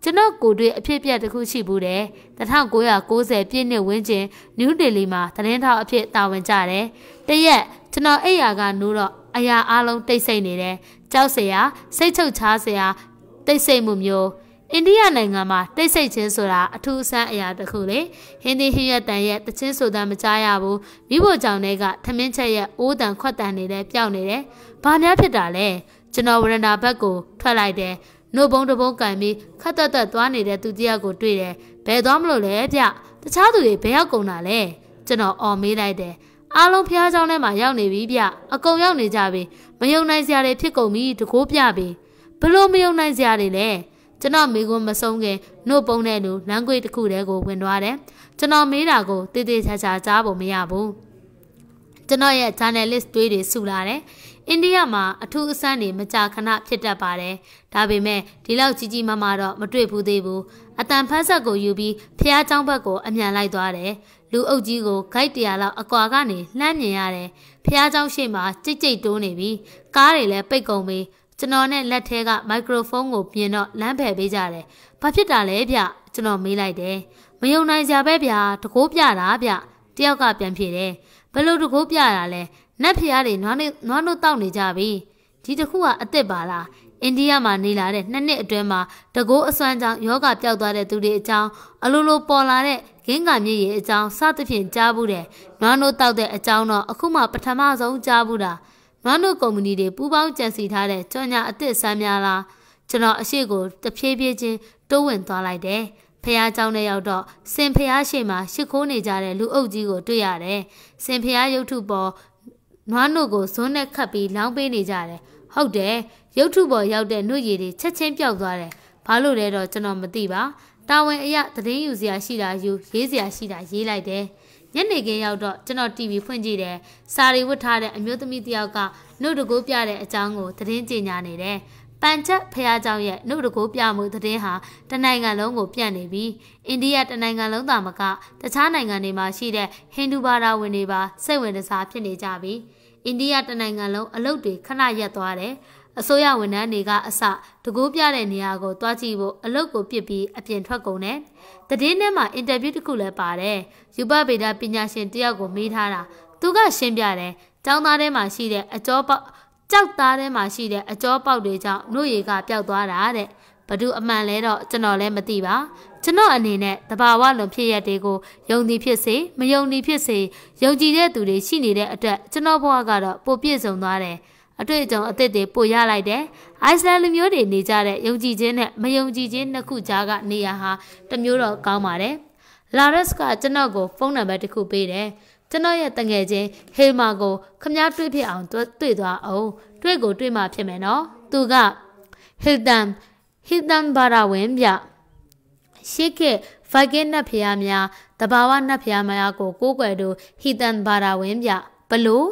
ကျွန်တော်ကိုတွေ့အဖြစ်အပျက်တစ်ခုရှိဘူးတယ်1990ပြည့်နှစ်ဝန်းကျင်နယူးဒေလီမှာသတင်းထောက်အဖြစ်တာဝန်ကျတယ်တရက်ကျွန်တော်အိယာကနိုးတော့အရာအလုံးတိတ်ဆိတ်နေတယ်ကြောက်စရာစိတ်ချုပ်ချားစရာတိတ်ဆိတ်မှုမျိုးအိန္ဒိယနိုင်ငံမှာတိတ်ဆိတ်ခြင်းဆိုတာအထူးအဆန်းအရာတစ်ခုလေဟင်းဒီဟင်းရတန်ရဲ့တခြင်းဆိုတမ်းမကြားရဘူးမိဖို့ကြောင့်တည်းကသမင်းချက်ရဲ့အိုးတန်ခွက်တန်တွေလည်းပျောက်နေတယ်။ဘာများဖြစ်တာလဲကျွန်တော်ဝရဏဘက်ကိုထွက်လိုက်တယ်။နှုတ်ဘုံတစ်ဘုံကန်ပြီးခတ်တက်တက်သွားနေတဲ့သူတယောက်ကိုတွေ့တယ်။ဘယ်သွားမလို့လဲဗျ။တခြားသူတွေဘယ်ရောက်ကုန်တာလဲ။ကျွန်တော်အော်မေးလိုက်တယ်။အားလုံးဖျားเจ้าထဲမှာရောက်နေပြီဗျ။အကုန်ရောက်နေကြပြီမယုံနိုင်စရာတွေဖြစ်ကုန်ပြီတကိုးပြပြီဘလို့မယုံနိုင်စရာတွေလဲကျွန်တော်မိကွန်းမဆုံးခင်နှုတ်ပုံတဲ့လူလမ်းကွေတစ်ခုတည်းကိုဝင်သွားတယ်ကျွန်တော်မေးတာကိုတည်တည်ချာချာကြားဖို့မရဘူးကျွန်တော်ရဲ့ journalist တွေးတွေစုလာတယ်အိန္ဒိယမှာအထူးအဆန်းတွေမကြာခဏဖြစ်တတ်ပါတယ်ဒါပေမဲ့ဒီလောက်ကြီးကြီးမားမားတော့မတွေ့ဘူးသေးဘူးအတန်ဖတ်ဆက်ကိုယူပြီးဖျားချောင်းဘက်ကိုအမြန်လိုက်သွားတယ်လူအုပ်ကြီးကိုဂိုက်တရာလောက်အကွာကနေလှမ်းမြင်ရတယ်။ဖះเจ้าရှိမှကြိတ်ကြိတ်တိုးနေပြီ။ကားတွေလည်းပိတ်ကုန်ပြီ။ကျွန်တော်နဲ့လက်ထဲကမိုက်ခရိုဖုန်းကိုပြင်တော့လမ်းဖယ်ပေးကြတယ်။ဘာဖြစ်တာလဲဗျ။ကျွန်တော်မေးလိုက်တယ်။မယုံနိုင်ကြပဲဗျ။တကိုးပြတာဗျ။တယောက်ကပြန်ဖြေတယ်။ဘလို့တကိုးပြတာလဲ။နတ်ဖះတွေနွားနွားနုတ်တောက်နေကြပြီ။ဒီတစ်ခုကအစ်စ်ပါလား။အိန္ဒိယမှာနေလာတဲ့နှစ်နှစ်အတွင်းမှာတကိုးအစွမ်းကြောင့်ယောဂပျောက်သွားတဲ့သူတွေအကြောင်းအလိုလိုပေါ်လာတဲ့ဂင်းကမြင့်ရဲ့အကြောင်းစသဖြင့်ကြားဘူးတယ်။နွားနို့တောက်တဲ့အကြောင်းတော့အခုမှပထမဆုံးကြားဘူးတာ။နွားနို့ကုမ္ပဏီတွေပူးပေါင်းကြံစီထားတဲ့ကြော်ညာအသစ်ဆမ်းများလားကျွန်တော်အရှိကိုတဖြည်းဖြည်းချင်းတိုးဝင်သွားလိုက်တယ်။ဖះเจ้าနဲ့ရောက်တော့စင်ဖះရှိမှာရှ िख ိုးနေကြတဲ့လူအုပ်ကြီးကိုတွေ့ရတယ်။စင်ဖះရုပ်ထုပေါ်နွားနို့ကိုဇွန်းနဲ့ခတ်ပြီးလောင်းပေးနေကြတယ်။ဟုတ်တယ်ရုပ်ထုပေါ်ရောက်တဲ့နှုတ်ရည်တွေချက်ချင်းပျောက်သွားတယ်ဘာလို့လဲတော့ကျွန်တော်မသိပါတာဝန်အရသတင်းယူစရာရှိတာယူရေးစရာရှိတာရေးလိုက်တယ်ညနေခင်းရောက်တော့ကျွန်တော် TV ဖွင့်ကြည့်တယ်စာရီဝတ်ထားတဲ့အမျိုးသမီးတယောက်ကနှုတ်တကိုးပြတဲ့အကြောင်းကိုသတင်းကြေညာနေတယ်ပန်ချက်ဖះเจ้าရဲ့နှုတ်တကိုးပြမှုသတင်းဟာတနိုင်ငံလုံးကိုပြန့်နေပြီးအိန္ဒိယတနိုင်ငံလုံးသာမကတခြားနိုင်ငံတွေမှာရှိတဲ့ဟိန္ဒူဘာသာဝင်တွေပါစိတ်ဝင်စားဖြစ်နေကြပြီ။အိန္ဒိယတနိုင်ငံလုံးအလုပ်တွေခဏရပ်သွားတယ်အစိုးရဝန်ထမ်းတွေကအစတကူပြတဲ့နေရာကိုတွားကြည့်ဖို့အလုပ်ကိုပြစ်ပြီးအပြင်ထွက်ကုန်တယ်။တည်င်းထဲမှာအင်တာဗျူးတစ်ခုလည်းပါတယ်။ယူပဗေဒပညာရှင်တယောက်ကိုမေးထားတာသူကရှင်းပြတယ်။ကျောင်းသားထဲမှာရှိတဲ့အကျောပေါက်ကြောက်သားထဲမှာရှိတဲ့အကျောပေါက်တွေကြောင့်နှုတ်ရည်ကပျောက်သွားတာတဲ့။ဘသူအမှန်လဲတော့ကျွန်တော်လည်းမသိပါကျွန်တော်အနေနဲ့တဘာဝလွန်ဖြစ်ရက်တွေကိုယုံကြည်ဖြစ်စေမယုံကြည်ဖြစ်စေယုံကြည်တဲ့သူတွေရှိနေတဲ့အတွက်ကျွန်တော်ဘဝကတော့ပိုပြည့်စုံသွားတယ်အတွေ့အကြုံအသစ်တွေပိုရလိုက်တယ်အိုက်စလန်လူမျိုးတွေနေကြတဲ့ယုံကြည်ခြင်းနဲ့မယုံကြည်ခြင်းနှစ်ခုကြားကနေရာဟာတမျိုးတော့ကောင်းပါတယ်လာရက်စ်ကကျွန်တော်ကိုဖုန်းနံပါတ်တစ်ခုပေးတယ်ကျွန်တော်ရဲ့တငယ်ချင်းဟေမာကိုခမည်းတွေ့ဖြစ်အောင်တွေ့သွားအောင်တွေ့ကိုတွေ့မှဖြစ်မယ်နော်သူကဟီလ်တန်ဟီလ်တန်ဘာရာဝင်ဗျရှေးခေတ်ဗိုက်ကင်းနတ်ဖျားများတဘာဝနတ်ဖျားများကို ကိုးကွယ်သူဟီသန်ဘာရာဝင်ပြဘလို့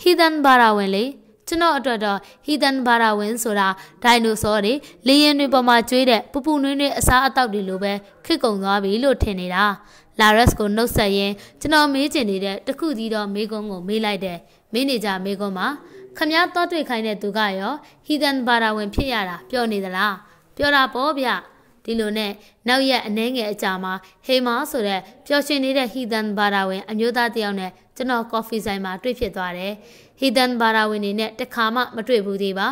ဟီသန်ဘာရာဝင်လေကျွန်တော်အတွက်တော့ဟီသန်ဘာရာဝင်ဆိုတာဒိုင်နိုဆောတွေလေရင်တွေပေါ်မှာကျွေးတဲ့ပူပူနွေးနွေးအစားအသောက်တွေလိုပဲခေတ်ကုန်သွားပြီလို့ထင်နေတာလာရက်စ်ကိုနှုတ်ဆက်ရင်းကျွန်တော်မေးချင်နေတဲ့တခုကြီးတော့မေကွန်းကိုမေးလိုက်တယ်မင်းနေကြမေကွန်းမှာခမည်းတော်တွေ့ခိုင်းတဲ့သူကရောဟီသန်ဘာရာဝင် ဖြစ်ရတာပြောနေသလားပြောတာပေါ့ဗျဒီလိုနဲ့နောက်ရက်အနှဲငယ်အကြာမှာဟေမာဆိုတဲ့ပျော်ရွှင်နေတဲ့ဟီသန်ဘာရာဝင်အမျိုးသားတစ်ယောက်နဲ့ကျွန်တော်ကော်ဖီဆိုင်မှာတွေ့ဖြစ်သွားတယ်ဟီသန်ဘာရာဝင်နေနဲ့တခါမှမတွေ့ဘူးသေးပါ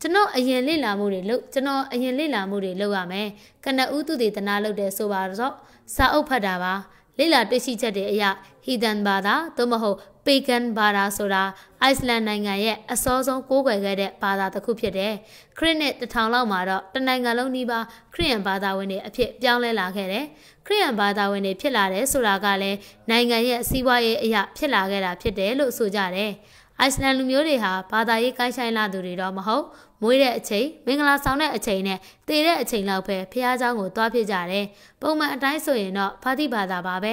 ကျွန်တော်အရင်လေ့လာမှုတွေလုပ်ကျွန်တော်အရင်လေ့လာမှုတွေလုပ်ရမယ်ကနဦးသူတည်တနာလုပ်တယ်ဆိုပါတော့စာအုပ်ဖတ်တာပါလေ့လာတွေ့ရှိချက်တွေအရဟီဒန်ဘာသာသို့မဟုတ်ပေဂန်ဘာသာဆိုတာအိုက်စလန်နိုင်ငံရဲ့အစောဆုံးကိုးကွယ်ခဲ့တဲ့ဘာသာတစ်ခုဖြစ်တယ်။ခရစ်နှစ်တစ်ထောင်လောက်မှာတော့တနိုင်ငံလုံးနီးပါးခရစ်ယာန်ဘာသာဝင်တွေအဖြစ်ပြောင်းလဲလာခဲ့တယ်။ခရစ်ယာန်ဘာသာဝင်တွေဖြစ်လာတယ်ဆိုတာကလည်းနိုင်ငံရဲ့စီးပွားရေးအရာဖြစ်လာခဲ့တာ ဖြစ်တယ်လို့ဆိုကြတယ်။အိုက်စလန်လူမျိုးတွေဟာဘာသာရေးကိုင်းဆိုင်လာသူတွေတော့မဟုတ်မွေးတဲ့အချိန်မင်္ဂလာဆောင်တဲ့အချိန်နဲ့တည်တဲ့အချိန်လောက်ပဲဖះเจ้าကိုသွားဖြစ်ကြတယ်ပုံမှန်အတိုင်းဆိုရင်တော့ဖာတိဘာသာပါပဲ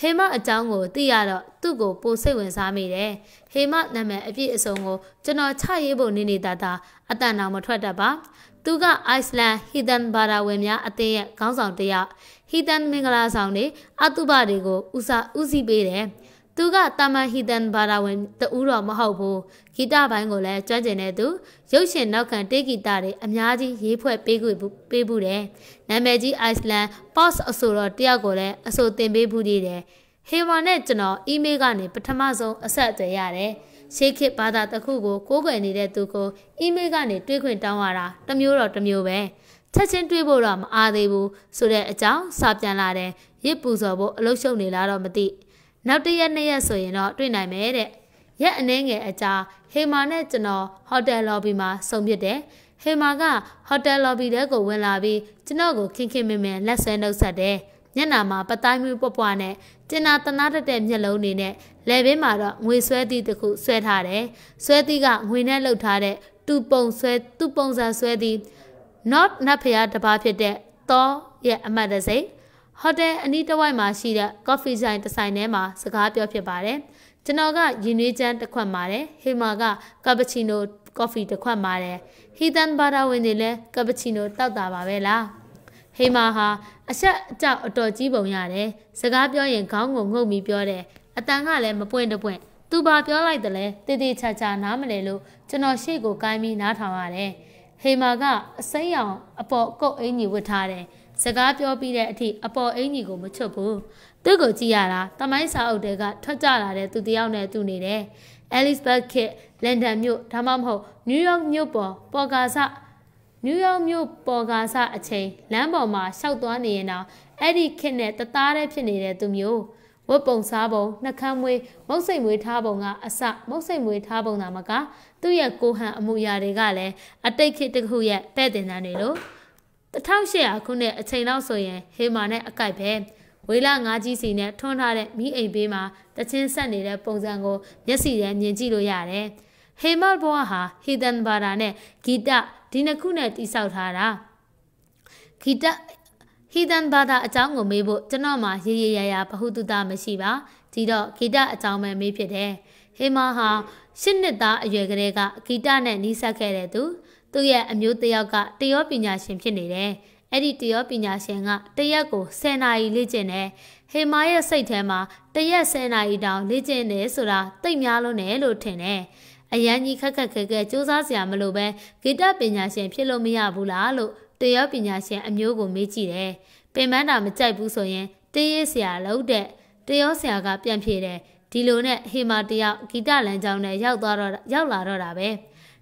ဟေမအကြောင်းကိုသိရတော့သူ့ကိုပိုစိတ်ဝင်စားမိတယ်။ဟေမနာမည်အပြည့်အစုံကိုကျွန်တော်ချရေးဖို့နေနေတာတာအတန်တော်မထွက်တတ်ပါ။သူကအိုက်စလန်ဟီသန်ဘာဒါဝင်များအသင်းရဲ့ခေါင်းဆောင်တစ်ယောက်ဟီသန်မင်္ဂလာဆောင်တွေအတုပတွေကိုဥစားဥစည်းပေးတယ်။သူကတာမန်ဟီသန်ဘာဒါဝင်တူတော်မဟုတ်ဘူး။ဂီတပိုင်းကိုလည်းကျွမ်းကျင်တဲ့သူရုပ်ရှင်နောက်ခံတေဂီတာတွေအများကြီးရေးဖွဲ့ပေးခွေပေးဘူးတယ်။နာမည်ကြီး Iceland Post အဆိုတော်တယောက်ကိုလည်းအဆိုတင်ပေးဘူးသေးတယ်။ဟေဝါနဲ့ကျွန်တော်အီးမေးလ်ကနေပထမဆုံးအဆက်အသွယ်ရတယ်။ရှေးခေတ်ဘာသာတစ်ခုကိုကိုးကွယ်နေတဲ့သူကိုအီးမေးလ်ကနေတွေးခွင့်တောင်းရတာတမျိုးတော့တမျိုးပဲ။ချက်ချင်းတွေးဖို့တော့မအားသေးဘူးဆိုတဲ့အကြောင်းစာပြန်လာတယ်။ရစ်ပူစော်ဖို့အလုပ်ရှုပ်နေလားတော့မသိ။နောက်တစ်ရက်နှစ်ရက်ဆိုရင်တော့တွေ့နိုင်မယ်တဲ့။ရက်အနည်းငယ်အကြာဟေမာနဲ့ကျွန်တော်ဟိုတယ်လော်ဘီမှာဆုံဖြစ်တယ်ဟေမာကဟိုတယ်လော်ဘီထဲကိုဝင်လာပြီးကျွန်တော်ကိုခင်ခင်မင်မင်လက်ဆွဲနှုတ်ဆက်တယ်ညနာမှာပတိုင်းမှုပွပွနဲ့တင်နာတနာတတဲ့မျက်လုံးတွေနဲ့လက်ဘင်းမှာတော့ငွေဆွဲသည့်တစ်ခုဆွဲထားတယ်။ဆွဲသည့်ကငွေနဲ့လှုပ်ထားတဲ့တူပုံဆွဲတူပုံစံဆွဲသည့် not နတ်ဖျားတစ်ပါးဖြစ်တဲ့သောရဲ့အမတ်တစိဟိုတယ်အနီးတစ်ဝိုက်မှာရှိတဲ့ coffee sign တစ်ဆိုင်ထဲမှာစကားပြောဖြစ်ပါတယ်။ကျွန်တော်ကရင်နွေးချမ်းတစ်ခွက်ပါတယ်ဟေမာကကာပူချီနိုကော်ဖီတစ်ခွက်ပါတယ်ဟီသန်ဘာဒါဝင်တွေလည်းကာပူချီနိုတောက်တာပါပဲလားဟေမာဟာအဆက်အကျအတော်ကြီးပုံရတယ်စကားပြောရင်ခေါင်းကိုငုံပြီးပြောတယ်အတန်ကလည်းမပွင့်တပွင့်သူဘာပြောလိုက်တယ်လဲတေတေချာချာနားမလဲလို့ကျွန်တော်ရှေ့ကိုကိုင်းပြီးနားထောင်ရတယ်ဟေမာကအစိမ်းရောင်အပေါ်ကုတ်အင်ကြီးဝတ်ထားတယ်စကားပြောပြီးတဲ့အထိအပေါ်အင်ကြီးကိုမချွတ်ဘူးသူ့ကိုကြည့်ရတာတမိုင်းစာအုပ်တွေကထွက်ကြလာတဲ့သူတယောက်နဲ့သူနေတယ်။ Elizabeth Kit လန်ဒန်မြို့ဒါမှမဟုတ်နယူးယောက်မြို့ပေါ်ပေါ်ကာစနယူးယောက်မြို့ပေါ်ကာစအချိန်လမ်းပေါ်မှာရှောက်သွားနေရင်တော့အဲ့ဒီခစ်နဲ့တသားတည်းဖြစ်နေတဲ့သူမျိုးဝတ်ပုံစားပုံနှကမ်းမွေးမုတ်စိမ်မွေးထားပုံကအစမုတ်စိမ်မွေးထားပုံသာမက သူ့ရဲ့ကိုဟန်အမှုရာတွေကလည်းအတိတ်ခေတ်တစ်ခုရဲ့ပဲ့တင်တန်းတွေလို့1800ခုနှစ်အချိန်လောက်ဆိုရင်ဟေမာနဲ့အကိုက်ပဲ။ဝေးလငါးကြီးစီနဲ့ထွန်းထားတဲ့မိအိမ်ဘေးမှာတချင်းဆက်နေတဲ့ပုံစံကိုမျက်စိနဲ့မြင်ကြည့်လို့ရတယ်။ဟေမတ်ဘောဟာဟီဒန်ဘာရာနဲ့ဂီတဒီနှစ်ခုနဲ့တိဆောက်ထားတာ။ဂီတဟီဒန်ဘာသာအကြောင်းကိုမေးဖို့ကျွန်တော်မှရေရရရဗဟုသုတမရှိပါ။ဒီတော့ဂီတအကြောင်းပဲမေးဖြစ်တယ်။ဟေမာဟာရှစ်နှစ်သားအရွယ်ကလေးကဂီတနဲ့နီးစပ်ခဲ့တဲ့သူသူ့ရဲ့အမျိုးတယောက်ကတရောပညာရှင်ဖြစ်နေတယ်။အဲ့ဒီတယောပညာရှင်ကတရက်ကို10နာရီလေ့ကျင့်တယ်ဟေမာရဲ့စိတ်ထဲမှာတရက်10နာရီတောင် လေ့ကျင့်တယ်ဆိုတာသိများလို့နယ်လို့ထင်တယ်အရန်ကြီးခက်ခက်ခဲခဲစူးစမ်းစရာမလိုပဲဂီတပညာရှင် ဖြစ်လို့မရဘူးလားလို့တယောပညာရှင် အမျိုးကိုမေးကြည့်တယ်ပင်ပန်းတာမကြိုက်ဘူးဆိုရင်တင်းရစ်စရာလို့တဲ့တယောဆရာကပြန်ဖြေတယ်ဒီလိုနဲ့ဟေမာတယောက်ဂီတလမ်းကြောင်းနဲ့ရောက်သွားတော့ရောက်လာတော့တာပဲ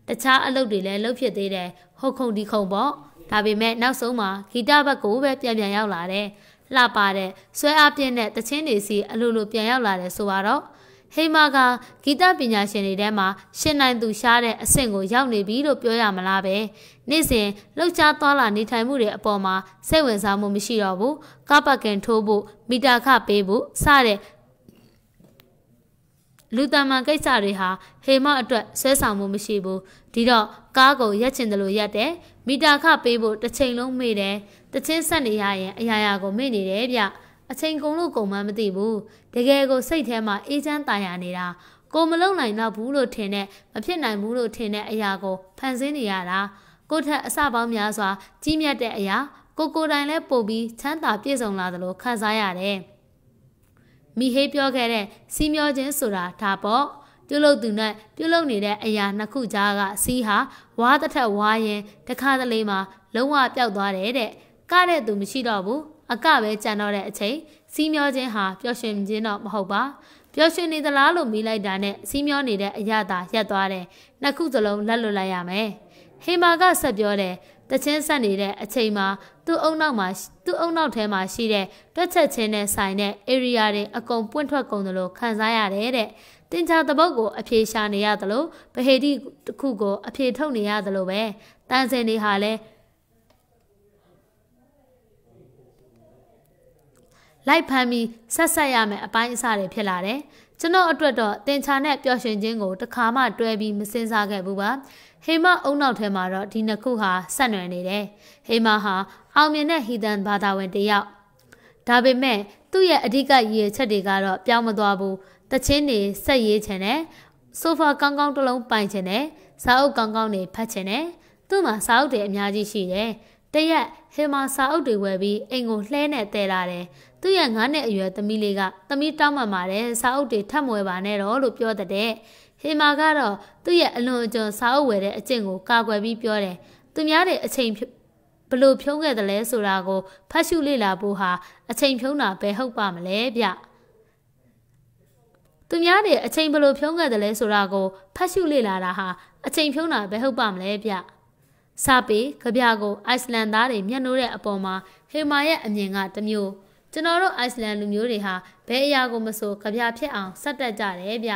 တခြားအလုပ်တွေလည်းလုပ်ဖြစ်သေးတယ်ဟုတ်ခုံဒီခုံပေါ့ဒါပေမဲ့နောက်ဆုံးမှာဂီတဘက်ကိုပဲပြန်ပြန်ရောက်လာတယ်။လှပါတဲ့ဆွဲအားပြင်းတဲ့တချင်းတွေစီအလိုလိုပြန်ရောက်လာတယ်ဆိုပါတော့ဟိမာကဂီတပညာရှင်တွေထဲမှာရှင်နိုင်သူရှားတဲ့အဆင့်ကိုရောက်နေပြီလို့ပြောရမလားပဲနေ့စဉ်လှုပ်ရှားသွားလာနေထိုင်မှုတွေအပေါ်မှာစိတ်ဝင်စားမှုမရှိတော့ဘူးကပကင်ထိုးဖို့မီတာခပေးဖို့စတဲ့လူတမန်ကိစ္စတွေဟာဟေမအတွက်ဆွဲဆောင်မှုမရှိဘူးဒီတော့ကားကိုရက်ချင်တယ်လို့ရက်တယ်မီတာခပေးဖို့တစ်ချိန်လုံးမေ့တယ်တချင်းဆက်နေရရင်အရာရာကိုမေ့နေတယ်ဗျအချိန်ကုန်လို့ကုန်မှမသိဘူးတကယ်ကိုစိတ်ထဲမှာအေးချမ်းတာယာနေတာကိုမလုံနိုင်တော့ဘူးလို့ထင်တဲ့မဖြစ်နိုင်ဘူးလို့ထင်တဲ့အရာကိုဖန်ဆင်းနေရတာကိုထက်အစပေါင်းများစွာကြီးမြတ်တဲ့အရာ ကိုကိုတိုင်လည်းပို့ပြီးချမ်းသာပြည့်စုံလာသလိုခံစားရတယ်မိဟေးပြောခဲ့တဲ့စီမျောခြင်းဆိုတာဒါပေါ့ပြုတ်လုသူနဲ့ပြုတ်လုနေတဲ့အရာနှစ်ခုကြားကစီးဟာဝါတစ်ထက်ဝါရင်တခါတလေမှာလုံးဝပျောက်သွားတယ်တဲ့ကတဲ့သူမရှိတော့ဘူးအကပဲကြံတော့တဲ့အချိန်စီးမျောခြင်းဟာပျော်ရွှင်ခြင်းတော့မဟုတ်ပါပျော်ရွှင်နေသလားလို့မေးလိုက်တာနဲ့စီးမျောနေတဲ့အရာသာရက်သွားတယ်နှစ်ခုစလုံးလက်လွတ်လိုက်ရမယ်ဟေမာကဆက်ပြောတယ်တချင်းဆက်နေတဲ့အချိန်မှာသူ့အုံနောက်မှာသူ့အုံနောက်ထဲမှာရှိတဲ့တွက်ချက်ချင်းနဲ့ဆိုင်တဲ့ area တွေအကုန်ပွင့်ထွက်ကုန်တယ်လို့ခံစားရတယ်တဲ့တင်ချာတပုတ်ကိုအဖြေရှာနေရသလိုပဟေတိတစ်ခုကိုအဖြေထုတ်နေရသလိုပဲတန်စင်တွေဟာလည်းလိုက်ဖမ်းပြီးဆက်ဆက်ရမယ်အပိုင်းအစတွေဖြစ်လာတယ်ကျွန်တော်အတွက်တော့တင်ချာနဲ့ပျော်ရွှင်ခြင်းကိုတစ်ခါမှတွဲပြီးမစင်စားခဲ့ဘူးပါဟေမအုံနောက်ထဲမှာတော့ဒီနှစ်ခုဟာဆက်နွယ်နေတယ်ဟေမဟာအောင်မြင်တဲ့ဟီသန်ဘာသာဝင်တစ်ယောက်ဒါပေမဲ့သူ့ရဲ့အဓိကရည်ရချက်တွေကတော့ပြောင်းမသွားဘူးတချင်းတွေဆက်ရေးချင်တယ်ဆိုဖာကောင်းကောင်းတစ်လုံးပိုင်ချင်တယ်စာအုပ်ကောင်းကောင်းတွေဖတ်ချင်တယ်သူ့မှာစာအုပ်တွေအများကြီးရှိတယ်တရက်ဟင်မာစာအုပ်တွေဝယ်ပြီးအိမ်ကိုလှဲနဲ့တဲလာတယ်သူ့ရဲ့ငါးနှစ်အရွယ်သမီးလေးကသမီးတောင်းမှပါတယ်စာအုပ်တွေထပ်မွယ်ပါနဲ့တော့လို့ပြောတဲ့ဟင်မာကတော့သူ့ရဲ့အလွန်အကျွံစာအုပ်ဝယ်တဲ့အကျင့်ကိုကာကွယ်ပြီးပြောတယ်သူများတွေအချိန်ဘလို့ဖြုံးခဲ့တယ်လဲဆိုတာကိုဖတ်ရှုလေ့လာဖို့ဟာအချိန်ဖြုံးတာပဲဟုတ်ပါမလဲဗျ။သူများတွေအချိန်ဘလို့ဖြုံးခဲ့တယ်လဲဆိုတာကိုဖတ်ရှုလေ့လာတာဟာအချိန်ဖြုံးတာပဲဟုတ်ပါမလဲဗျစာပေကြပြကို အိုက်စလန်သားတွေမျက်နှိုးတဲ့အပေါ်မှာဟေမာရဲ့အမြင်ကတစ်မျိုးကျွန်တော်တို့အိုက်စလန်လူမျိုးတွေဟာဘယ်အရာကိုမဆိုကြပြဖြစ်အောင်စက်တက်ကြတယ်ဗျ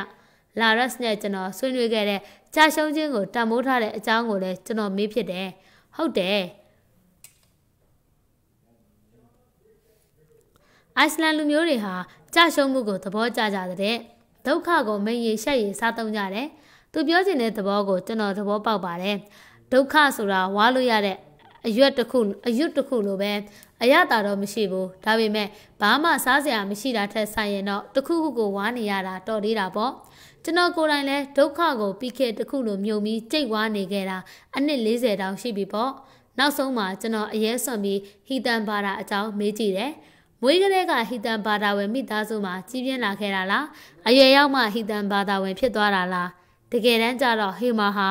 လာရက်စ်နဲ့ကျွန်တော်ဆွေးနွေးခဲ့တဲ့ကြာရှုံးခြင်းကိုတန်ဖိုးထားတဲ့အကြောင်းကိုလည်းကျွန်တော်မေးဖြစ်တယ်ဟုတ်တယ်အိုက်စလန်လူမျိုးတွေဟာကြာရှုံးမှုကိုသဘောကျကြတဲ့ဒုက္ခကိုမင်ရင်ရှက်ရင်စားသုံးကြတယ်။သူပြောချင်တဲ့သဘောကိုကျွန်တော်သဘောပေါက်ပါတယ်။ဒုက္ခဆိုတာဝါလို့ရတဲ့အရွက်တစ်ခုအရွက်တစ်ခုလိုပဲအရသာတော့မရှိဘူး။ဒါပေမဲ့ဘာမှစားစရာမရှိတာထက်ဆိုင်ရင်တော့တစ်ခုခုကိုဝါနေရတာတော်သေးတာပေါ့။ကျွန်တော်ကိုယ်တိုင်လည်းဒုက္ခကိုပြီးခဲ့တစ်ခုလိုမြုံပြီးကြိတ်ဝါနေခဲ့တာအနှစ်40တောင်ရှိပြီပေါ့။နောက်ဆုံးမှာကျွန်တော်အရေးစွန်ပြီးဟီတန်ဘာတာအကြောင်းမေးကြည့်တယ်။မွေးကလေးကဟီတန်ဘာသာဝင်မိသားစုမှာကြီးပြင်းလာခဲ့တာလားအရွယ်ရောက်မှဟီတန်ဘာသာဝင် ဖြစ်သွားတာလားတကယ်တမ်းကျတော့ဟေမာဟာ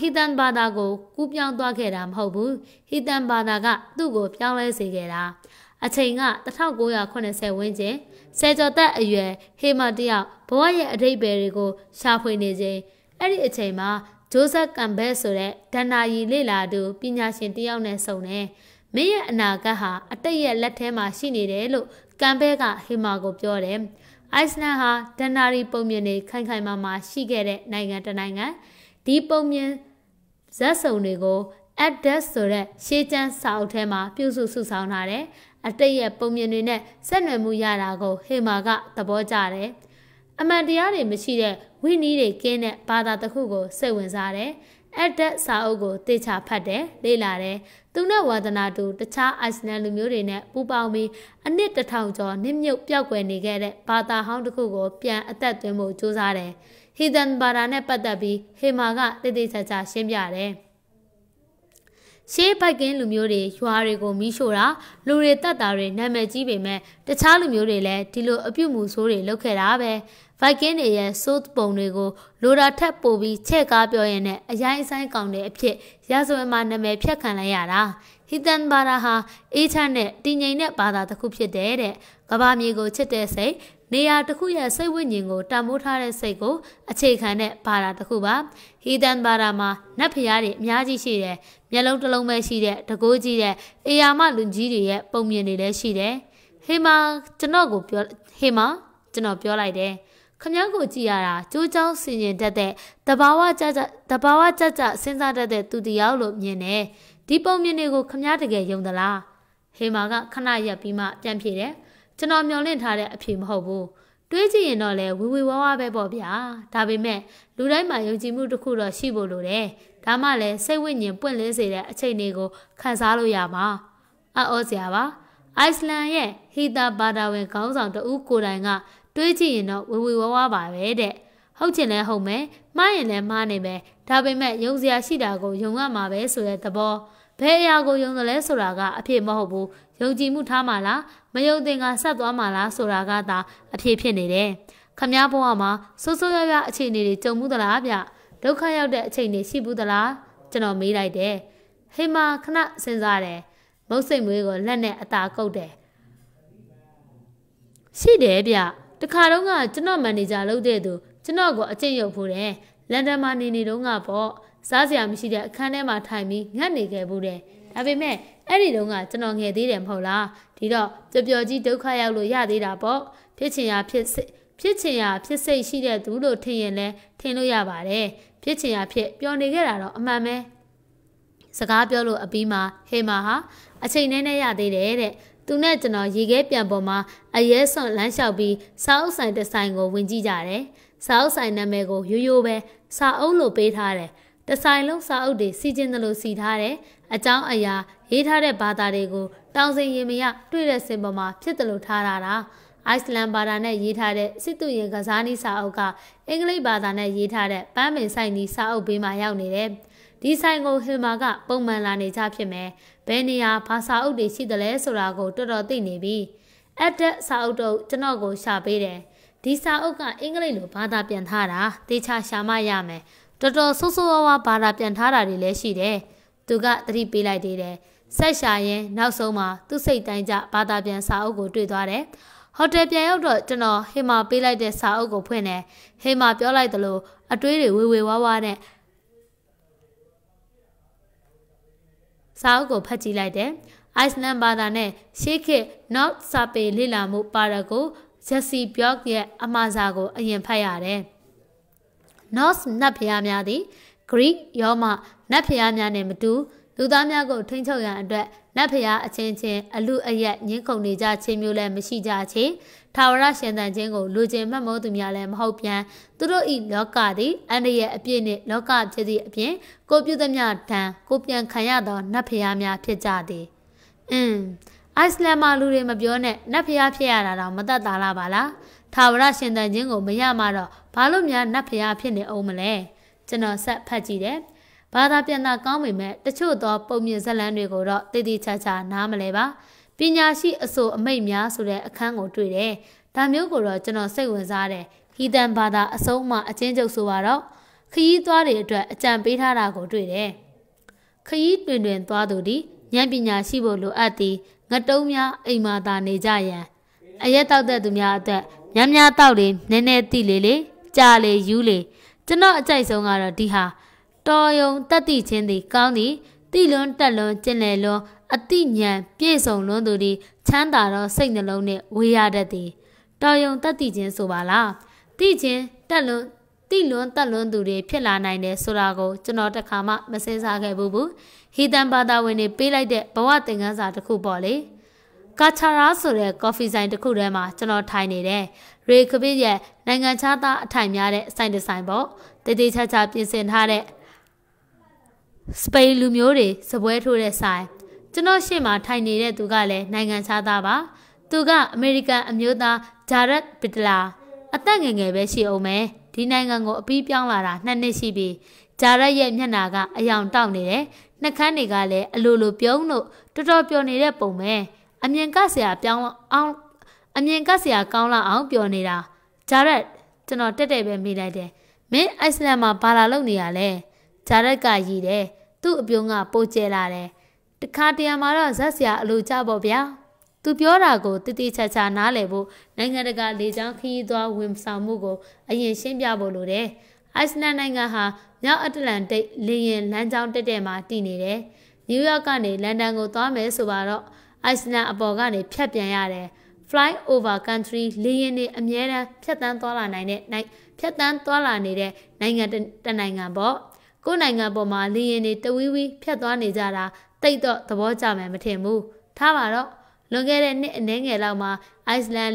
ဟီတန်ဘာသာကိုကူးပြောင်းသွားခဲ့တာမဟုတ်ဘူးဟီတန်ဘာသာကသူ့ကိုပြောင်းလဲစေခဲ့တာအချိန်က1980ဝန်းကျင်ဆယ်ကျော်သက်အရွယ်ဟေမာတယောက်ဘဝရဲ့အဓိပ္ပာယ်တွေကိုရှာဖွေနေခြင်းအဲ့ဒီအချိန်မှာဂျိုးဆက်ကမ်ဘဲဆိုတဲ့ဒဏ္ဍာရီလေလာသူပညာရှင်တယောက်နဲ့ဆုံတယ်မင်းရဲ့အနာဂတ်ဟာအတိတ်ရဲ့လက်ထဲမှာရှိနေတယ်လို့ကန်ဘဲကဟီမာကိုပြောတယ်။အိုက်စလန်ဟာဒန်နာရီပုံမြင်တွေခိုင်ခိုင်မာမာရှိခဲ့တဲ့နိုင်ငံတစ်နိုင်ငံဒီပုံမြင်ဇက်စုံတွေကို Addis ဆိုတဲ့ရှေးကျန်းစာအုပ်ထဲမှာပြုစုစုဆောင်းထားတယ်။အတိတ်ရဲ့ပုံမြင်တွေနဲ့ဆက်နွယ်မှုရတာကိုဟီမာကသဘောကျတယ်။အမှန်တရားတွေမရှိတဲ့ဝိနည်းတွေကင်းတဲ့ဘာသာတစ်ခုကိုစိတ်ဝင်စားတယ်။အက်ဒက်စာအုပ်ကိုတေချာဖတ်တယ်လေ့လာတယ်သူနဲ့ဝါသနာတူတခြားအိုက်စလန်လူမျိုးတွေနဲ့ပူးပေါင်းပြီးအနှစ်တစ်ထောင်ကျော်နှစ်မြုပ်ပျောက်ကွယ်နေခဲ့တဲ့ဘာသာဟောင်းတစ်ခုကို ပြန်အသက်သွင်းဖို့ကြိုးစားတယ်ဟီဒန်ဘာရာနဲ့ပတ်သက်ပြီးဟေမာကတိတိကျကျရှင်းပြတယ်ရှေးဘိုက်ကင်းလူမျိုးတွေရွာတွေကိုမီးရှို့တာလူတွေတက်တာတွေနာမည်ကြီးပေမဲ့တခြားလူမျိုးတွေလည်းဒီလိုအပြုတ်မှုဆိုးတွေလုပ်ခဲ့တာပဲဗိုက်ကင်းတွေရဲ့ဆိုးပုံတွေကိုလိုတာထက်ပိုပြီးချဲ့ကားပြောရင်နဲ့အရိုင်းအဆိုင်ကောင်တဲ့အဖြစ်ရာဇဝင်မှာနာမည်ဖြတ်ခံလိုက်ရတာဟီတန်ဘာရာဟာအေးချမ်းတဲ့တည်ငြိမ်တဲ့ဘာသာတစ်ခုဖြစ်တယ်တဲ့ကဘာမြေကိုချစ်တဲ့စိတ်နေရာတစ်ခုရဲ့စိတ်ဝိညာဉ်ကိုတန်ဖိုးထားတဲ့စိတ်ကိုအခြေခံတဲ့ဘာသာတစ်ခုပါဟီဒန်ဘာသာမှာနတ်ဖျားတွေအများကြီးရှိတယ်မျက်လုံးတစ်လုံးပဲရှိတဲ့တကိုးကြီးတဲ့အေယာမလူကြီးတွေရဲ့ပုံမြင်တွေလည်းရှိတယ်ဟေမာကျွန်တော်ကိုပြောဟေမာကျွန်တော်ပြောလိုက်တယ်ခမည်းကိုကြည်ရတာကြိုးကြောင်းဆင်ရင်တတ်တဲ့တဘာဝကြကြတဘာဝကြကြစဉ်းစားတတ်တဲ့သူတယောက်လို့မြင်တယ်ဒီပုံမြင်တွေကိုခမည်းတကယ်ယုံသလားဟေမာကခဏရပ်ပြီးမှပြန်ဖြေတယ်ကျွန်တော်မျောလင့်ထားတဲ့အဖြေမဟုတ်ဘူးတွေးကြည့်ရင်တော့လေဝီဝီဝါဝါပဲပေါ့ဗျာဒါပေမဲ့လူတိုင်းမှာယုံကြည်မှုတစ်ခုတော့ရှိဖို့လိုတယ်ဒါမှလည်းစိတ်ဝိညာဉ်ပွင့်လင်းစေတဲ့အချိန်တွေကိုခံစားလို့ရမှာအော်စရာပါအိုက်စလန်ရဲ့ဟီတာဘာဒါဝင်ခေါင်းဆောင်တဦးကိုတိုင်ကတွေးကြည့်ရင်တော့ဝီဝီဝါဝါပါပဲတဲ့ဟုတ်ချင်လဲဟုတ်မယ်မှားရင်လဲမှားနေမယ်ဒါပေမဲ့ယုံစရာရှိတာကိုယုံရမှာပဲဆိုတဲ့သဘောဘယ်အရာကိုယုံတယ်လဲဆိုတာကအဖြစ်မဟုတ်ဘူးယုံကြည်မှုထားမှလားမယုံသင်ကဆက်သွားမှလားဆိုတာကသာအဖြစ်ဖြစ်နေတယ်ခမည်းဘုရားမှာစိုးစိုးရွားရွားအခြေအနေတွေကြုံမှုသလားဗျဒုက္ခရောက်တဲ့အခြေအနေရှိဘူးသလားကျွန်တော်မေးလိုက်တယ်ဟေမာခဏစဉ်းစားတယ်မုတ်စိတ်မွေးကိုလက်နဲ့အသာကုတ်တယ်ရှိတယ်ဗျတခါတော့ကကျွန်တော်မန်နေဂျာလုပ်တဲ့သူကျွန်တော်ကိုအကျင့်ရုပ်ဖို့တယ်လန်ဒန်မှာနေနေတော့ကပေါ့စားစရာမရှိတဲ့အခန်းထဲမှာထိုင်ပြီးငတ်နေခဲ့ဘူးတဲ့ဒါပေမဲ့အဲ့ဒီတုန်းကကျွန်တော်ငယ်သေးတယ်မဟုတ်လားဒီတော့ပျော်ပျော်ကြီးဒုက္ခရောက်လို့ရသေးတာပေါ့ဖြစ်ချင်ရာဖြစ်ဖြစ်ချင်ရာဖြစ်စိတ်ရှိတဲ့သူလို့ထင်ရင်လဲထင်လို့ရပါတယ်ဖြစ်ချင်ရာဖြစ်ပျော်နေခဲ့တာတော့အမှန်ပဲစကားပြောလို့အပြီးမှာဟေမာဟာအချိန်နဲ့နဲ့ရသေးတယ်တဲ့သူနဲ့ကျွန်တော်ရေခဲပြန်ပေါ်မှာအရဲစွန်လမ်းလျှောက်ပြီးစာအုပ်ဆိုင်တစ်ဆိုင်ကို ဝင်ကြည့်ကြတယ်စာအုပ်ဆိုင်နာမည်ကိုရိုးရိုးပဲစာအုပ်လို့ပေးထားတယ်။တဆိုင်လုံးစာအုပ်တွေစီကျင်သလိုစီထားတဲ့အကြောင်းအရာ ရေးထားတဲ့ဘာသာတွေကိုတောင်စင်ရင်မရတွေ့တဲ့စင်ပေါ်မှာဖြစ်သလိုထားတာတာအိုက်စလန်ဘာသာနဲ့ရေးထားတဲ့စစ်သူရင်ကစားနည်းစာအုပ်ကအင်္ဂလိပ်ဘာသာနဲ့ရေးထားတဲ့ပန်းပင်ဆိုင်နည်းစာအုပ်ဘေးမှာရောက်နေတယ်။ဒီဆိုင်ကိုဟင်မာကပုံမှန်လာနေကြဖြစ်မယ်။ဘယ်နေရာဘာစာအုပ်တွေရှိသလဲဆိုတာကိုတော်တော်သိနေပြီ။အက်တက်စာအုပ်တော့ကျွန်တော်ကိုရှာပေးတယ်။ဒီစာအုပ်ကအင်္ဂလိပ်လိုဘာသာပြန်ထားတာတေချာရှာမရမယ်။တော်တော်ဆိုးဆိုးဝါးဝါဘာသာပြန်ထားတာတွေလည်းရှိတယ်။သူကသတိပေးလိုက်သေးတယ်။ဆက်ရှာရင်နောက်ဆုံးမှာသူ့စိတ်တိုင်းကျဘာသာပြန်စာအုပ်ကို တွေ့သွားတယ်။ဟိုတယ်ပြန်ရောက်တော့ကျွန်တော်ဟိမာပေးလိုက်တဲ့စာအုပ်ကိုဖွင့်တယ်။ဟိမာပြောလိုက်သလိုအတွေးတွေဝေဝေဝါးဝါးနဲ့စာအုပ်ကိုဖတ်ကြည့်လိုက်တယ်။ Iceland ဘာသာနဲ့ရှေးခေတ် North စာပေလေ့လာမှုပါရကို Jesse Bjork ရဲ့အမှားစာကိုအရင်ဖတ်ရတယ်။ Norse နတ်ဖျားများသည် Greek ရောမနတ်ဖျားများနှင့်မတူလူသားများကိုထိန်းချုပ်ရန်အတွက်နတ်ဖျားအချင်းချင်းအလူအယက်ညှင်းခုန်နေကြခြင်းမျိုးလည်းမရှိကြချေထာဝရရှင်သန်ခြင်းကိုလူကျင်မှတ်မိုးသူများလည်းမဟုတ်ပြန်သူတို့ဤလောကသည်အန္တရာယ်အပြည့်နှင့်လောကဖြစ်သည့်အပြင်ကိုပြုသမျှဒဏ်ကိုပြန်ခံရသောနတ်ဖျားများဖြစ်ကြသည်အင်းအိုက်စလန်မှာလူတွေမပြောနဲ့နတ်ဖျားဖြစ်ရတာတော့မတတ်တာလားပါလားထာဝရရှင်သန်ခြင်းကိုမရမှတော့ဘာလို့များနတ်ဖျားဖြစ်နေအောင်မလဲကျွန်တော်ဆက်ဖတ်ကြည့်တယ်ဘာသာပြန်တာကောင်းပေမဲ့တချို့သောပုံမြင်ဇာတ်လမ်းတွေကိုတော့တည်တည်ချာချာနားမလဲပါပညာရှိအဆိုအမိတ်များဆိုတဲ့အခန်းကိုတွေ့တယ်ဒါမျိုးကိုတော့ကျွန်တော်စိတ်ဝင်စားတယ်ဟီတန်ဘာသာအဆုံးအမအချင်းချုပ်ဆိုပါတော့ခရီးသွားတွေအတွက်အကြံပေးထားတာကိုတွေ့တယ်ခရီးတွင်တွင်သွားသူသည်ဉာဏ်ပညာရှိဖို့လိုအပ်သည်ငတုံးများအိမ်မာသာနေကြရန်အရက်တောက်တဲ့သူများအတွက်ညံ့တောက်လေနည်းနည်းတိလေလေကြာလေယူလေကျွန်တော်အကြိုက်ဆုံးကတော့ဒီဟာတော်ယုံတက်တိချင်းသည် ကောင်းသည်တိလွန်းတက်လွန်းကျင်လေလွန်းအတိညာပြည့်စုံလွန်းသူသည်ချမ်းသာသောစိတ်နှလုံးနှင့်ဝေရတတ်သည်တော်ယုံတက်တိချင်းဆိုပါလားတိချင်းတက်လွန်းတိလွန်းတက်လွန်းသူတွေဖြစ်လာနိုင်တယ်ဆိုတာကိုကျွန်တော်တခါမှ မစင်စားခဲ့ဘူးဘူးဟီတန်ဘာသာဝင်တွေပေးလိုက်တဲ့ဘဝသင်ခန်းစာတစ်ခုပေါ့လေ။ကာချာရာဆိုတဲ့ကော်ဖီဆိုင်တစ်ခုထဲမှာကျွန်တော်ထိုင်နေတယ်။ရေခပစ်ရဲ့နိုင်ငံခြားသားအထိုင်များတဲ့ဆိုင်တစ်ဆိုင်ပေါ့။တည်တည်ချာချာပြင်ဆင်ထားတဲ့စပိန်လူမျိုးတွေစပွဲထိုးတဲ့ဆိုင်။ကျွန်တော်ရှေ့မှာထိုင်နေတဲ့သူကလည်းနိုင်ငံခြားသားပါ။သူကအမေရိကန်အမျိုးသားဂျာရက်ပစ်တလာအသက်ငယ်ငယ်ပဲရှိအောင်မယ်။ဒီနိုင်ငံကိုအပြီးပြောင်းလာတာနှစ်နှစ်ရှိပြီ။ဂျာရက်ရဲ့မျက်နှာကအယောင်တောက်နေတယ်။နှာခမ်းတွေကလည်းအလိုလိုပြုံးလို့တော်တော်ပျော်နေတဲ့ပုံပဲ။အမြင်ကဆရာပြောင်းအောင်အမြင်ကဆရာကောင်းလာအောင်ပြောနေတာဂျာရက် ကျွန်တော်တက်တဲ့ပဲမိလိုက်တယ်မင်းအိုက်စလန်မှာဘာလာလုပ်နေရလဲဂျာရက်ကရည်တယ်သူ့အပြုံးက ပိုကျဲလာတယ်တခါတရံမှာတော့ဇက်ဆရာအလိုကြပေါ့ဗျာသူပြောတာကိုတိတိကျကျနားလည်ဖို့နိုင်ငံတကာလေကြောင်းခရီးသွားဝန်ဆောင်မှုကို အရင်ရှင်းပြဖို့လိုတယ်အိုက်စလန်နိုင်ငံဟာမြောက်အတ္တလန်တိတ်လေယာဉ်လမ်းကြောင်းတက်တဲ့မှာတည်နေတယ်နယူးယောက်ကနေလန်ဒန်ကိုသွားမယ်ဆိုပါတော့အိုက်စလန်အပေါ်ကနေဖြတ်ပြန်ရတယ် fly over country လေယာဉ်တွေအများတန်းဖြတ်တန်းသွားလာနိုင်တဲ့နိုင်ဖြတ်တန်းသွားလာနေတဲ့နိုင်ငံတနိုင်ငံပေါ့ကိုယ်နိုင်ငံပေါ်မှာလေယာဉ်တွေတဝီဝီဖြတ်သွားနေကြတာတိတ်တော့သဘောကျမယ်မထင်ဘူးထားပါတော့လွန်ခဲ့တဲ့နှစ်အနည်းငယ်လောက်မှာအိုက်စလန်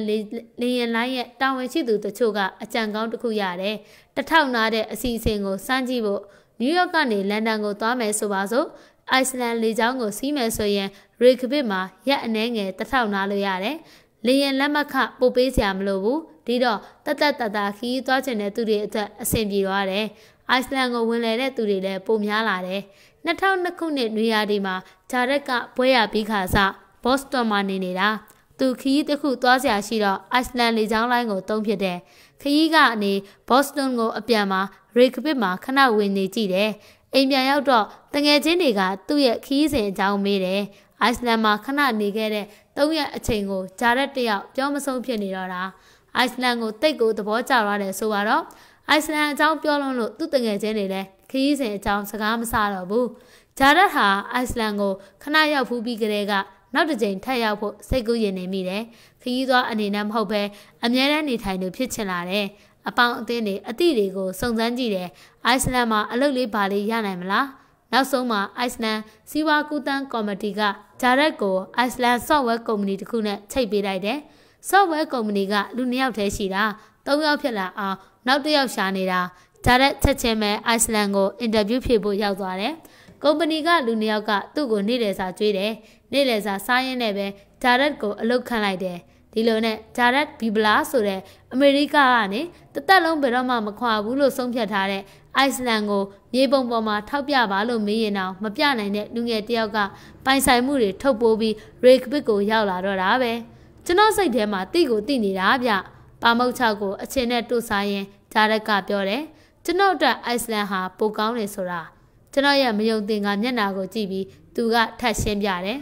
လေယာဉ်လိုင်းရဲ့တာဝန်ရှိသူတချို့ကအကြံကောင်းတစ်ခုရတယ်တထောက်နာတဲ့အစီအစဉ်ကိုစမ်းကြည့်ဖို့နယူးယောက်ကနေလန်ဒန်ကိုသွားမယ်ဆိုပါစို့အိုက်စလန်လေကြောင်းကိုစီးမယ်ဆိုရင်ရေကဘစ်မှာရက်အနှဲငယ်တစ်ထောင်နာလို့ရတယ်။လေရင်လက်မခပို့ပေးစရာမလိုဘူး။ဒီတော့တသက်တတာခီးသွားကျင်တဲ့သူတွေအတွက်အဆင်ပြေသွားတယ်။အိုက်စလန်ကိုဝင်လည်တဲ့သူတွေလည်းပိုများလာတယ်။2002ခုနှစ်နွေရာသီမှာဂျာရက်ကဘွဲရပြီးခါစဘော့စတွန်မှာနေနေတာ။သူခီးတစ်ခုသွားစရာရှိတော့အိုက်စလန်လေကြောင်းလိုင်းကိုတုံးဖြစ်တယ်။ခရီးကအနေဘော့စတွန်ကိုအပြန်မှာရေကဘစ်မှာခဏဝင်နေကြည့်တယ်။အိမ်ပြန်ရောက်တော့တငယ်ချင်းတွေက သူ့ရဲ့ခီးစဉ်အကြောင်းမေးတယ်။အိုက်စလန်မှာခဏနေခဲ့တဲ့၃ရက်အချိန်ကိုဂျာရက်တယောက်ပြောမဆုံးဖြစ်နေတော့တာ။အိုက်စလန်ကိုတိတ်ကိုသဘောကျသွားတယ်ဆိုပါတော့အိုက်စလန်အကြောင်းပြောလွန်းလို့သူ့တငယ်ချင်းတွေလည်းခရီးစဉ်အကြောင်းစကားမဆတော့ဘူး။ဂျာရက်ဟာအိုက်စလန်ကိုခဏရောက်ဖူးပြီးကတည်းကနောက်တစ်ကြိမ်ထပ်ရောက်ဖို့စိတ်ကူးရင်နေမိတယ်။ခရီးသွားအနေနဲ့မဟုတ်ဘဲအမြဲတမ်းနေထိုင်သူဖြစ်ချင်လာတယ်။အပေါင်းအသင်းတွေအသည့်တွေကိုစုံစမ်းကြည့်တယ်အိုက်စလန်မှာအလုပ်လေးဘာလေးရနိုင်မလားနောက်ဆုံးမှာအိုက်စလန်စီဝါကူတန်ကော်မတီကဂျာရက်ကိုအိုက်စလန် software ကုမ္ပဏီတစ်ခုနဲ့ချိတ်ပေးလိုက်တယ် software ကုမ္ပဏီကလူနှစ်ယောက်တည်းရှိတာသုံးယောက်ဖြစ်လာအောင်နောက်တစ်ယောက်ရှာနေတာဂျာရက်ချက်ချင်းပဲအိုက်စလန်ကိုအင်တာဗျူးဖြေဖို့ရောက်သွားတယ်ကုမ္ပဏီကလူနှစ်ယောက်ကသူ့ကို နေ့လယ်စာကြွေးတယ်နေ့လယ်စာစားရင်းနဲ့ပဲဂျာရက်ကိုအလုပ်ခန့်လိုက်တယ်။ဒီလိုနဲ့ဂျာရက်ဘီဘလာဆိုတဲ့အမေရိကကနေတသက်လုံးဘယ်တော့မှမခွာဘူးလို့ဆုံးဖြတ်ထားတဲ့အိုက်စလန်ကိုမြေပုံပေါ်မှာထောက်ပြပါလို့မေးရင်တော့မပြနိုင်တဲ့လူငယ်တယောက်ကပိုင်ဆိုင်မှုတွေထုတ်ပိုးပြီးရေကဘစ်ကိုရောက်လာတော့တာပဲကျွန်တော်စိတ်ထဲမှာတိကိုတိနေတာဗျပါမုတ်ချောက်ကိုအချင်းနဲ့တို့စားရင်ဂျာရက်ကပြောတယ်ကျွန်တော်အတွက်အိုက်စလန်ဟာပိုကောင်းတယ်ဆိုတာကျွန်တော်ရဲ့မယုံသင်ကမျက်နာကိုကြည့်ပြီးသူကထပ်ရှင်းပြတယ်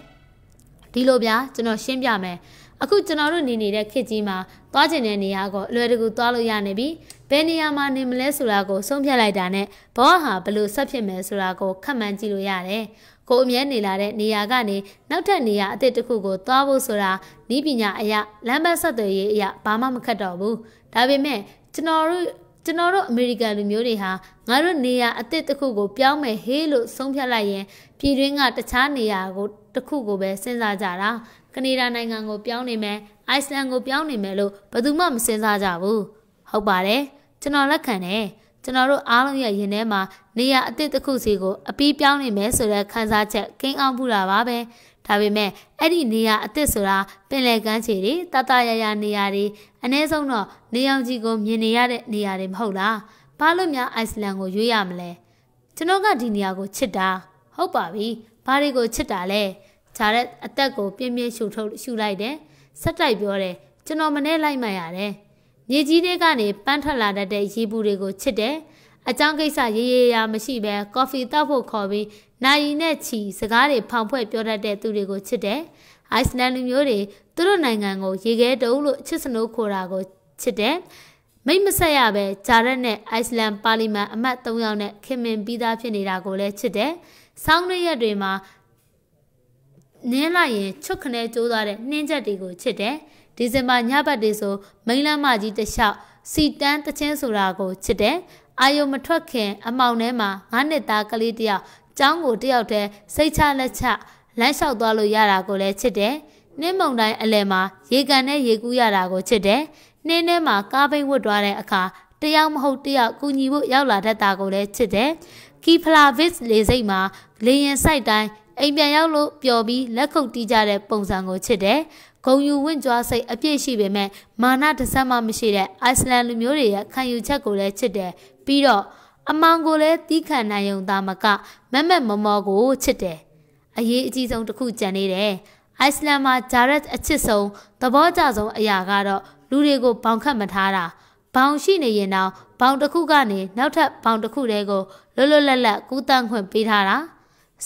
ဒီလိုဗျာကျွန်တော်ရှင်းပြမယ်။အခုကျွန်တော်တို့နေနေတဲ့ခေတ်ကြီးမှာသွားကျင်တဲ့နေရာကိုအလွယ်တကူသွားလို့ရနေပြီဘယ်နေရာမှာနေမလဲဆိုတာကိုဆုံးဖြတ်လိုက်တာနဲ့ဘဝဟာဘလို့ဆက်ဖြစ်မယ်ဆိုတာကိုခက်မှန်းကြည့်လို့ရတယ်ကိုအမြဲနေလာတဲ့နေရာကနေနောက်ထပ်နေရာအသစ်တစ်ခုကိုသွားဖို့ဆိုတာဤပညာအရာလမ်းပတ်ဆက်သွယ်ရေးအရာဘာမှမခက်တော့ဘူးဒါပေမဲ့ကျွန်တော်တို့ကျွန်တော်တို့အမေရိကန်လူမျိုးတွေဟာငါတို့နေရာအသစ်တစ်ခုကို ပြောင်းမယ်ဟေးလို့ဆုံးဖြတ်လိုက်ရင်ပြည်တွင်းကတခြားနေရာကိုတစ်ခုကိုပဲစဉ်းစားကြတာကနေဒါနိုင်ငံကိုပြောင်းနေမယ်အိုက်စလန်ကိုပြောင်းနေမယ်လို့ဘယ်သူမှမစဉ်းစားကြဘူးဟုတ်ပါတယ်ကျွန်တော်လက်ခံတယ်ကျွန်တော်တို့အားလုံးရဲ့ရင်ထဲမှာနေရာအသစ်တစ်ခုစီကိုအပီးပြောင်းနေမယ်ဆိုတဲ့ခံစားချက်ကင်းအောင်မှုတာပါပဲဒါပေမဲ့အဲ့ဒီနေရာအသစ်ဆိုတာပင်လယ်ကမ်းခြေတွေတတရရနေရာတွေအ ਨੇ ဆုံးတော့နေအောင်ကြီးကိုမြင်နေရတဲ့နေရာတွေမဟုတ်လားဘာလို့များအိုက်စလန်ကိုရွေးရမလဲကျွန်တော်ကဒီနေရာကိုချစ်တာဟုတ်ပါပြီဘာတွေကိုချစ်တာလဲဂျာရက်အသက်ကိုပြင်းပြင်းရှူထုတ်ရှူလိုက်တယ်ဆက်တိုက်ပြောတယ်ကျွန်တော်မနဲ့လိုက်မှရတယ်မြေကြီးတွေကနေပန်းထွက်လာတတ်တဲ့ရေပူတွေကိုချစ်တယ်အကြောင်းကိစ္စရေရေရာမရှိပဲကော်ဖီတောက်ဖို့ခေါ်ပြီးနိုင်ရီနဲ့ချီစကားတွေဖောင်ဖွဲ့ပြောတတ်တဲ့သူတွေကိုချစ်တယ်အိုက်စလန်လူမျိုးတွေသူတို့နိုင်ငံကို ရေခဲတုံးလို့ချစ်စနိုးခေါ်တာကိုချစ်တယ်မိတ်မဆက်ရပဲဂျာရက်နဲ့အိုက်စလန်ပါလီမန်အမတ်၃ယောက်နဲ့ခင်မင်ပြီးသားဖြစ်နေတာကိုလည်းချစ်တယ်။ဆောင်းရက်တွေမှာနင်းလိုက်ရင်ချွတ်ခနဲကျိုးသွားတဲ့နှင်းချက်တွေကိုချစ်တယ်။ဒီဇင်ဘာညဘက်တွေဆိုမိန်းလမ်းမကြီးတစ်လျှောက်စီတန်းတချင်းဆိုတာကိုချစ်တယ်။အာယုံမထွက်ခင်အမောင်ထဲမှာ၅နှစ်သားကလေးတယောက်ကျောင်းကိုတယောက်တည်းစိတ်ချလက်ချလမ်းလျှောက်သွားလို့ရတာကိုလည်းချစ်တယ်။နှင်းမုံတိုင်းအလယ်မှာရေကန်နဲ့ရေကူးရတာကိုချစ်တယ်။နှင်းထဲမှာကားဘိတ်ဝတ်သွားတဲ့အခါတယောက်မဟုတ်တယောက်ကူညီဖို့ရောက်လာတတ်တာကိုလည်းချစ်တယ်။ကီဖလာဗစ်လေစိတ်မှာလေရင်စိုက်တိုင်းအိမ်ပြန်ရောက်လို့ပျော်ပြီးလက်ခုပ်တီးကြတဲ့ပုံစံကိုချစ်တယ်ဂုံယူဝင့်ကြွားစိတ်အပြည့်ရှိပေမဲ့မာနတစ်စက်မှမရှိတဲ့အိုက်စလန်လူမျိုးတွေရဲ့ခံယူချက်ကိုလည်းချစ်တယ်ပြီးတော့အမောင်ကိုလည်းတီးခံနိုင်ုံသာမကမက်မက်မမော်ကိုချစ်တယ်အရေးအကြီးဆုံးတစ်ခုကြံနေတယ်အိုက်စလန်မှာဂျာရက်အချစ်ဆုံးသဘောကျဆုံးအရာကတော့လူတွေကိုဘောင်ခတ်မထားတာဘောင်ရှိနေရင်တော့ဘောင်တစ်ခုကနေနောက်ထပ်ဘောင်တစ်ခုတည်းကိုလွတ်လွတ်လပ်လပ်ကူးတန့်ခွင့်ပေးထားတာ။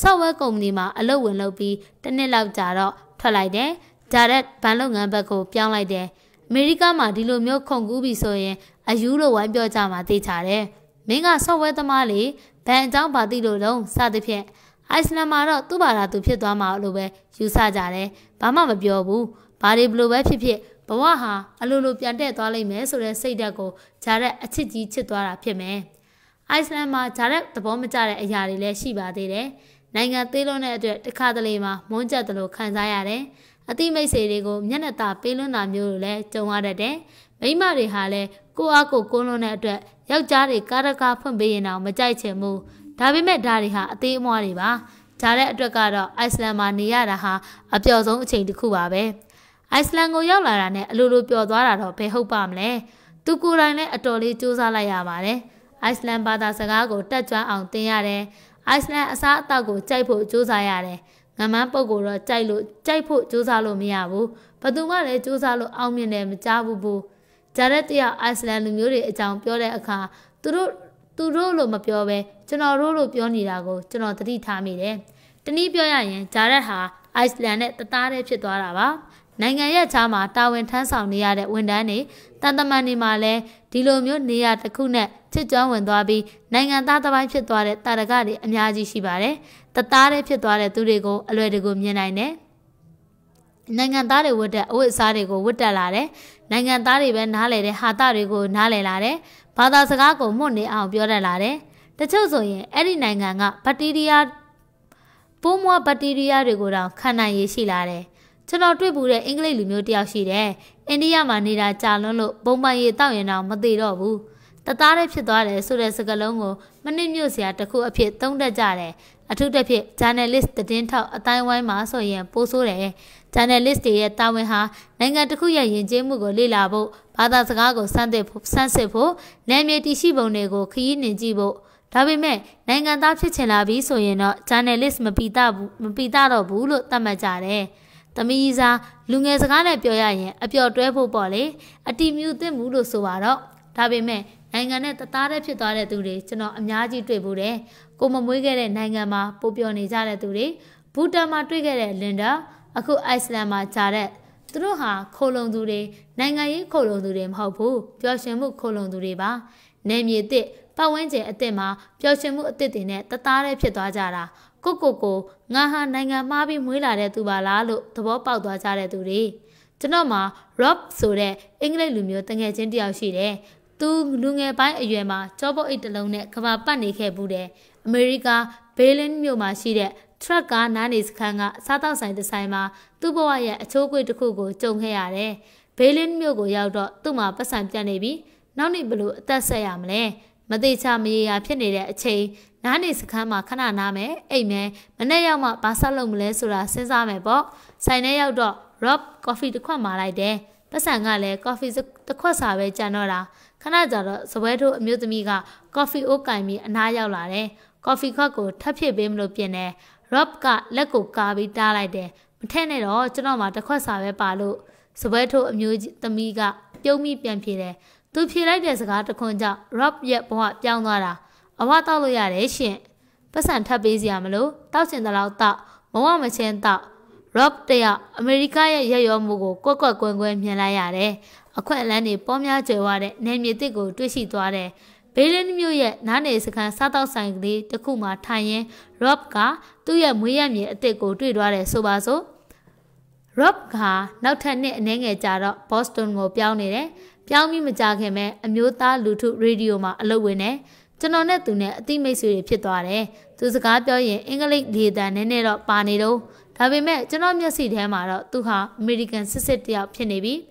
software ကုမ္ပဏီမှာအလုပ်ဝင်လုပ်ပြီးတစ်နှစ်လောက်ကြာတော့ထွက်လိုက်တယ်။ direct ဘဏ်လုပ်ငန်းဘက်ကိုပြောင်းလိုက်တယ်။အမေရိကမှာဒီလိုမျိုးခုန်ကူးပြီဆိုရင်အယူလို့ဝိုင်းပြောကြမှာသိချတယ်။မင်းက software သမားလေဘဏ်အကြောင်းပါသိလို့လုံးစသဖြင့်အိုက်စလန်မှာတော့သူ့ဘာသာသူဖြစ်သွားမှာလို့ပဲယူဆကြတယ်။ဘာမှမပြောဘူး။ဘာတွေဘလို့ပဲဖြစ်ဖြစ်ဘဝဟာအလိုလိုပြန်တက်သွားလိမ့်မယ်ဆိုတဲ့စိတ်ဓာတ်ကိုဂျာရက်အချစ်ကြီးချစ်သွားတာဖြစ်မယ်။အိုက်စလန်မှာဂျာရက်သဘောမကျတဲ့အရာတွေလည်းရှိပါသေးတယ်။နိုင်ငံသေးလွန်းတဲ့အတွက်တစ်ခါတလေမှာမွန်းကျက်သလိုခံစားရတယ်။အသိမိတ်ဆွေတွေကို မျက်နှာသာပေးလွန်းတာမျိုးလိုလည်းကြုံရတတ်တယ်။မိန်းမတွေဟာလည်းကိုအားကိုကိုလွန်းတဲ့အတွက်ယောက်ျားတွေကားတကားဖွင့်ပေးရင်တော့မကြိုက်ချင်ဘူး။ဒါပေမဲ့ဒါတွေဟာအသေးအမွှားတွေပါ။ဒါတဲ့အတွက်ကတော့အိုက်စလန်မှာနေရတာဟာအပျော်ဆုံးအချိန်တစ်ခုပါပဲ။အိုက်စလန်ကိုရောက်လာတာနဲ့အလိုလိုပျော်သွားတာတော့ဘယ်ဟုတ်ပါမလဲ။သူကိုယ်တိုင်လည်းအတော်လေးစူးစမ်းလိုက်ရပါတယ်။အိုက်စလန်ဘာသာစကားကိုတက်ကြွအောင်သင်ရတယ်။အိုက်စလန်အစားအသောက်ကိုကြိုက်ဖို့ကြိုးစားရတယ်ငမန်းပုတ်ကိုတော့ကြိုက်လို့ကြိုက်ဖို့ကြိုးစားလို့မရဘူးဘသူမှလည်းကြိုးစားလို့အောင်မြင်တယ်မကြဘူးဘူးဂျာရက်တယောက်အိုက်စလန်လူမျိုးတွေအကြောင်းပြောတဲ့အခါသူတို့သူတို့လို့မပြောပဲကျွန်တော်တို့လို့ပြောနေတာကိုကျွန်တော်သတိထားမိတယ်တနည်းပြောရရင်ဂျာရက်ဟာအိုက်စလန်နဲ့တသားတည်းဖြစ်သွားတာပါနိုင်ငံရဲ့ခြားမှာတာဝန်ထမ်းဆောင်နေရတဲ့ဝန်ထမ်းတွေတန်တမန်တွေမှာလည်းဒီလိုမျိုးနေရာတစ်ခုနဲ့ချစ်ကြွဝင်သွားပြီးနိုင်ငံသားတစ်ပိုင်းဖြစ်သွားတဲ့တာရကတွေအများကြီးရှိပါတယ်။တသားတွေဖြစ်သွားတဲ့သူတွေကိုအလွယ်တကူမြင်နိုင်တယ်။နိုင်ငံသားတွေဝတ်တဲ့အဝတ်အစားတွေကိုဝတ်တက်လာတယ်။နိုင်ငံသားတွေပဲနားလည်တဲ့ဟာသတွေကို နားလည်လာတယ်။ဘာသာစကားကိုမွတ်နေအောင်ပြောတတ်လာတယ်။တချို့ဆိုရင်အဲ့ဒီနိုင်ငံကဘက်တီးရီးယားပိုးမွားဘက်တီးရီးယားတွေကိုတောင်ခံနိုင်ရရှိလာတယ်။ကျွန်တော်တွေ့ဘူးတဲ့အင်္ဂလိပ်လူမျိုးတယောက်ရှိတယ်။အိန္ဒိယမှာနေတာကြာလွန်းလို့ပုံပန်ရီတောက်ရင်တောင်မသေးတော့ဘူး။တသားတည်းဖြစ်သွားတယ်ဆိုတဲ့စကားလုံးကိုမနစ်မြို့စရာတစ်ခုအဖြစ်သုံးတတ်ကြတယ်အထူးသဖြင့် journalist သတင်းထောက်အတိုင်းဝိုင်းမှာဆိုရင်ပိုးဆိုးတယ် journalist တွေရဲ့တာဝန်ဟာနိုင်ငံတစ်ခုရဲ့ယဉ်ကျေးမှုကိုလေ့လာဖို့ဘာသာစကားကိုစမ်းသစ်ဖို့စမ်းစစ်ဖို့နာမည်တရှိပုံတွေကိုခရီးနှင်ကြည့်ဖို့ဒါပေမဲ့နိုင်ငံသားဖြစ်ချင်လာပြီဆိုရင်တော့ journalist မပီတာဘူးမပီတာတော့ဘူးလို့သတ်မှတ်ကြတယ်။သမီးစားလူငယ်စကားနဲ့ပြောရရင်အပျော်တွဲဖို့ပေါ့လေအတီမြူသင့်ဘူးလို့ဆိုပါတော့။ဒါပေမဲ့နိုင်ငံနဲ့တသားတည်းဖြစ်သွားတဲ့သူတွေကျွန်တော်အများကြီးတွေ့ဘူးတယ်ကိုမမွေးခဲ့တဲ့နိုင်ငံမှာပိုပျော်နေကြတဲ့သူတွေဘူတန်မှာတွေ့ခဲ့တဲ့လင်ဒါအခုအိုက်စလန်မှာကြာတဲ့သူတို့ဟာခိုလုံသူတွေနိုင်ငံရေးခိုလုံသူတွေမဟုတ်ဘူးပျော်ရွှင်မှုခိုလုံသူတွေပါနေမြေအစ်ပတ်ဝန်းကျင်အစ်စ်မှာပျော်ရွှင်မှုအစ်စ်တွေနဲ့တသားတည်းဖြစ်သွားကြတာကိုကိုကိုငါဟာနိုင်ငံမှားပြီးမွေးလာတဲ့သူပါလားလို့သဘောပေါက်သွားကြတဲ့သူတွေကျွန်တော်မှာ Rob ဆိုတဲ့အင်္ဂလိပ်လူမျိုးတငယ်ချင်းတယောက်ရှိတယ်သူလူငယ်ပိုင်းအရွယ်မှာကြောပုတ်အိတ်တစ်လုံးနဲ့ကဘာပတ်နေခဲ့ဘူးတယ်။အမေရိကဘေးလင်းမြို့မှာရှိတဲ့ truck ကားနားနေစခန်းကစားတောက်ဆိုင်တစ်ဆိုင်မှာသူ့ဘဝရဲ့အချိုးအကွေ့တစ်ခုကိုကြုံခဲ့ရတယ်။ဘေးလင်းမြို့ကိုရောက်တော့သူ့မှာပတ်စံပြတ်နေပြီ။နောက်နေ့ဘလို့အသက်ဆက်ရမလဲ။မတိချမရေရာဖြစ်နေတဲ့အချိန်နားနေစခန်းမှာခဏနားမယ်အိတ်မယ်မနေ့ရောက်မှဘာဆက်လုပ်မလဲဆိုတာစဉ်းစားမယ်ပေါ့။ဆိုင်ထဲရောက်တော့ Rob Coffee တစ်ခွက်မာလိုက်တယ်။ပတ်စံကလည်း coffee တစ်ခွက်စာပဲကြံတော့တာ။ခဏကြာတော့စပွဲထိုးအမျိုးသမီးကကော်ဖီအိုးကင်ပြီးအနားရောက်လာတယ်။ကော်ဖီခွက်ကိုထပ်ဖြစ်ပေးမလို့ပြင်တယ်။ Rob ကလက်ကိုကာပြီးတားလိုက်တယ်။မထက်နဲ့တော့ကျွန်တော်မှတစ်ခွက်စာပဲပါလို့စပွဲထိုးအမျိုးသမီးကပြုံးပြီးပြန်ဖြေတယ်။သူဖြေလိုက်တဲ့စကားတခွန်းကြောင့် Rob ရဲ့ဘဝပြောင်းသွားတာ။အဝတောက်လို့ရတယ်ရှင်။ပတ်စံထပ်ပေးစရာမလိုတောက်ချင်တဲ့လောက်တောက်မဝမချင်းတောက် Rob တယောက်အမေရိကရဲ့ရက်ရောမှုကိုကွက်ကွက်ကွင်းကွင်းမြင်လိုက်ရတယ်။အခွင့်အလန်းတွေပေါများကျယ်ဝတဲ့နယ်မြေသစ်ကို တွေ့ရှိသွားတဲ့ဘေးလင်းမြို့ရဲ့နားနေစခန်းစားတောက်ဆိုင်ကလေးတစ်ခုမှာထိုင်ရင်း Rob ကသူ့ရဲ့မွေးရမြေအသစ်ကိုတွေ့သွားတယ်ဆိုပါစို့ Rob ကနောက်ထပ်နှစ်အနည်းငယ်ကြာတော့ Boston ကိုပြောင်းနေတယ်။ပြောင်းပြီးမကြာခင်မှာအမျိုးသားလူထုရေဒီယိုမှာအလုပ်ဝင်နေကျွန်တော်နဲ့သူနဲ့အသိမိတ်ဆွေတွေဖြစ်သွားတယ်။သူစကားပြောရင်အင်္ဂလိပ်ဒေသနည်းနည်းတော့ပါနေတော့ဒါပေမဲ့ကျွန်တော်မျက်စိထဲမှာတော့သူဟာ American စစ်စစ်တယောက်ဖြစ်နေပြီ။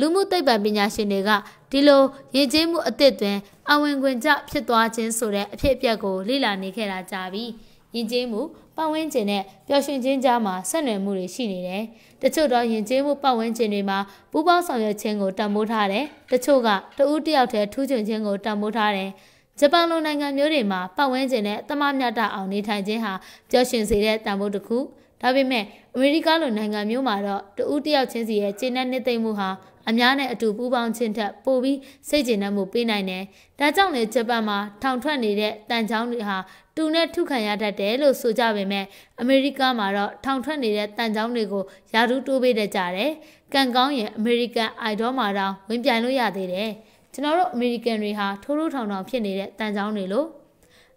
လူမှုသိပ္ပံပညာရှင်တွေကဒီလိုရည်ကြီးမှုအသစ်တွင်အဝင်ခွင့်ကြဖြစ်သွားခြင်းဆိုတဲ့အဖြစ်အပျက်ကိုလေ့လာနေခဲ့တာကြာပြီ။ယဉ်ကျေးမှုပတ်ဝန်းကျင်နဲ့ပျော်ရွှင်ခြင်းကြားမှာဆက်နွယ်မှုတွေရှိနေတယ်။တချို့တော့ယဉ်ကျေးမှုပတ်ဝန်းကျင်တွေမှာပူးပေါင်းဆောင်ရွက်ခြင်းကိုတံမိုးထားတယ်။တချို့ကတဦးတယောက်တည်းထူးချွန်ခြင်းကိုတံမိုးထားတယ်။ဂျပန်လိုနိုင်ငံမျိုးတွေမှာပတ်ဝန်းကျင်နဲ့တမမြတ်အောင်နေထိုင်ခြင်းဟာပျော်ရွှင်စေတဲ့တံမိုးတစ်ခု။ဒါပေမဲ့အမေရိကလိုနိုင်ငံမျိုးမှာတော့တဦးတယောက်ချင်းစီရဲ့ခြေနဲ့နှစ်သိမ့်မှုဟာအများနဲ့အတူပူးပေါင်းခြင်းထက်ပိုပြီးစိတ်ကျဉ်နှံ့မှုပေးနိုင်တယ်။ဒါကြောင့်လေဂျပန်မှာထောင်ထွက်နေတဲ့တန်ချောင်းတွေဟာတူနဲ့ထုခံရတတ်တယ်လို့ဆိုကြပေမဲ့အမေရိကမှာတော့ထောင်ထွက်နေတဲ့တန်ချောင်းတွေကိုယာတူးတိုးပေးတတ်ကြတယ်။ကံကောင်းရင်အမေရိကန်အိုက်ဒေါ်မှာတော့ဝင်ပြိုင်လို့ရသေးတယ်။ကျွန်တော်တို့အမေရိကန်တွေဟာထိုးထိုးထောင်ထောင်ဖြစ်နေတဲ့တန်ချောင်းတွေလို့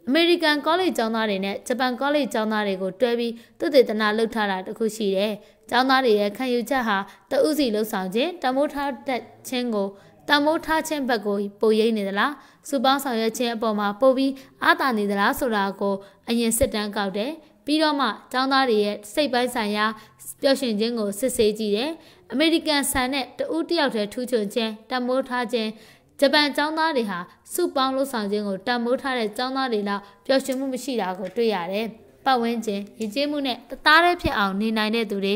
အမေရိကန်ကောလိပ်ကျောင်းသားတွေနဲ့ဂျပန်ကောလိပ်ကျောင်းသားတွေကိုတွဲပြီးသုတေသနလုပ်ထားတာတခုရှိတယ်။ကျောင်းသားတွေရဲ့ခံယူချက်ဟာတဥစီလှုပ်ဆောင်ခြင်းတမိုးထားတက်ခြင်းကိုတမိုးထားခြင်းဘက်ကိုပိုရိပ်နေသလားစူပေါင်းဆောင်ရွက်ခြင်းအပေါ်မှာပိုပြီးအာသာနေသလားဆိုတာကိုအရင်စစ်တမ်းကောက်တယ်ပြီးတော့မှကျောင်းသားတွေရဲ့စိတ်ပိုင်းဆိုင်ရာပျော်ရွှင်ခြင်းကိုစစ်ဆေးကြည့်တယ်အမေရိကန်ဆန်နဲ့တဦးတယောက်တည်းထူးချွန်ခြင်းတမိုးထားခြင်းဂျပန်ကျောင်းသားတွေဟာစုပေါင်းလှုပ်ဆောင်ခြင်းကိုတန်မိုးထားတဲ့ကျောင်းသားတွေလောက်ပျော်ရွှင်မှုမရှိတာကိုတွေ့ရတယ်။ပတ်ဝန်းကျင်ရည်ကျေးမှုနဲ့တသားတည်းဖြစ်အောင်နေနိုင်တဲ့သူတွေ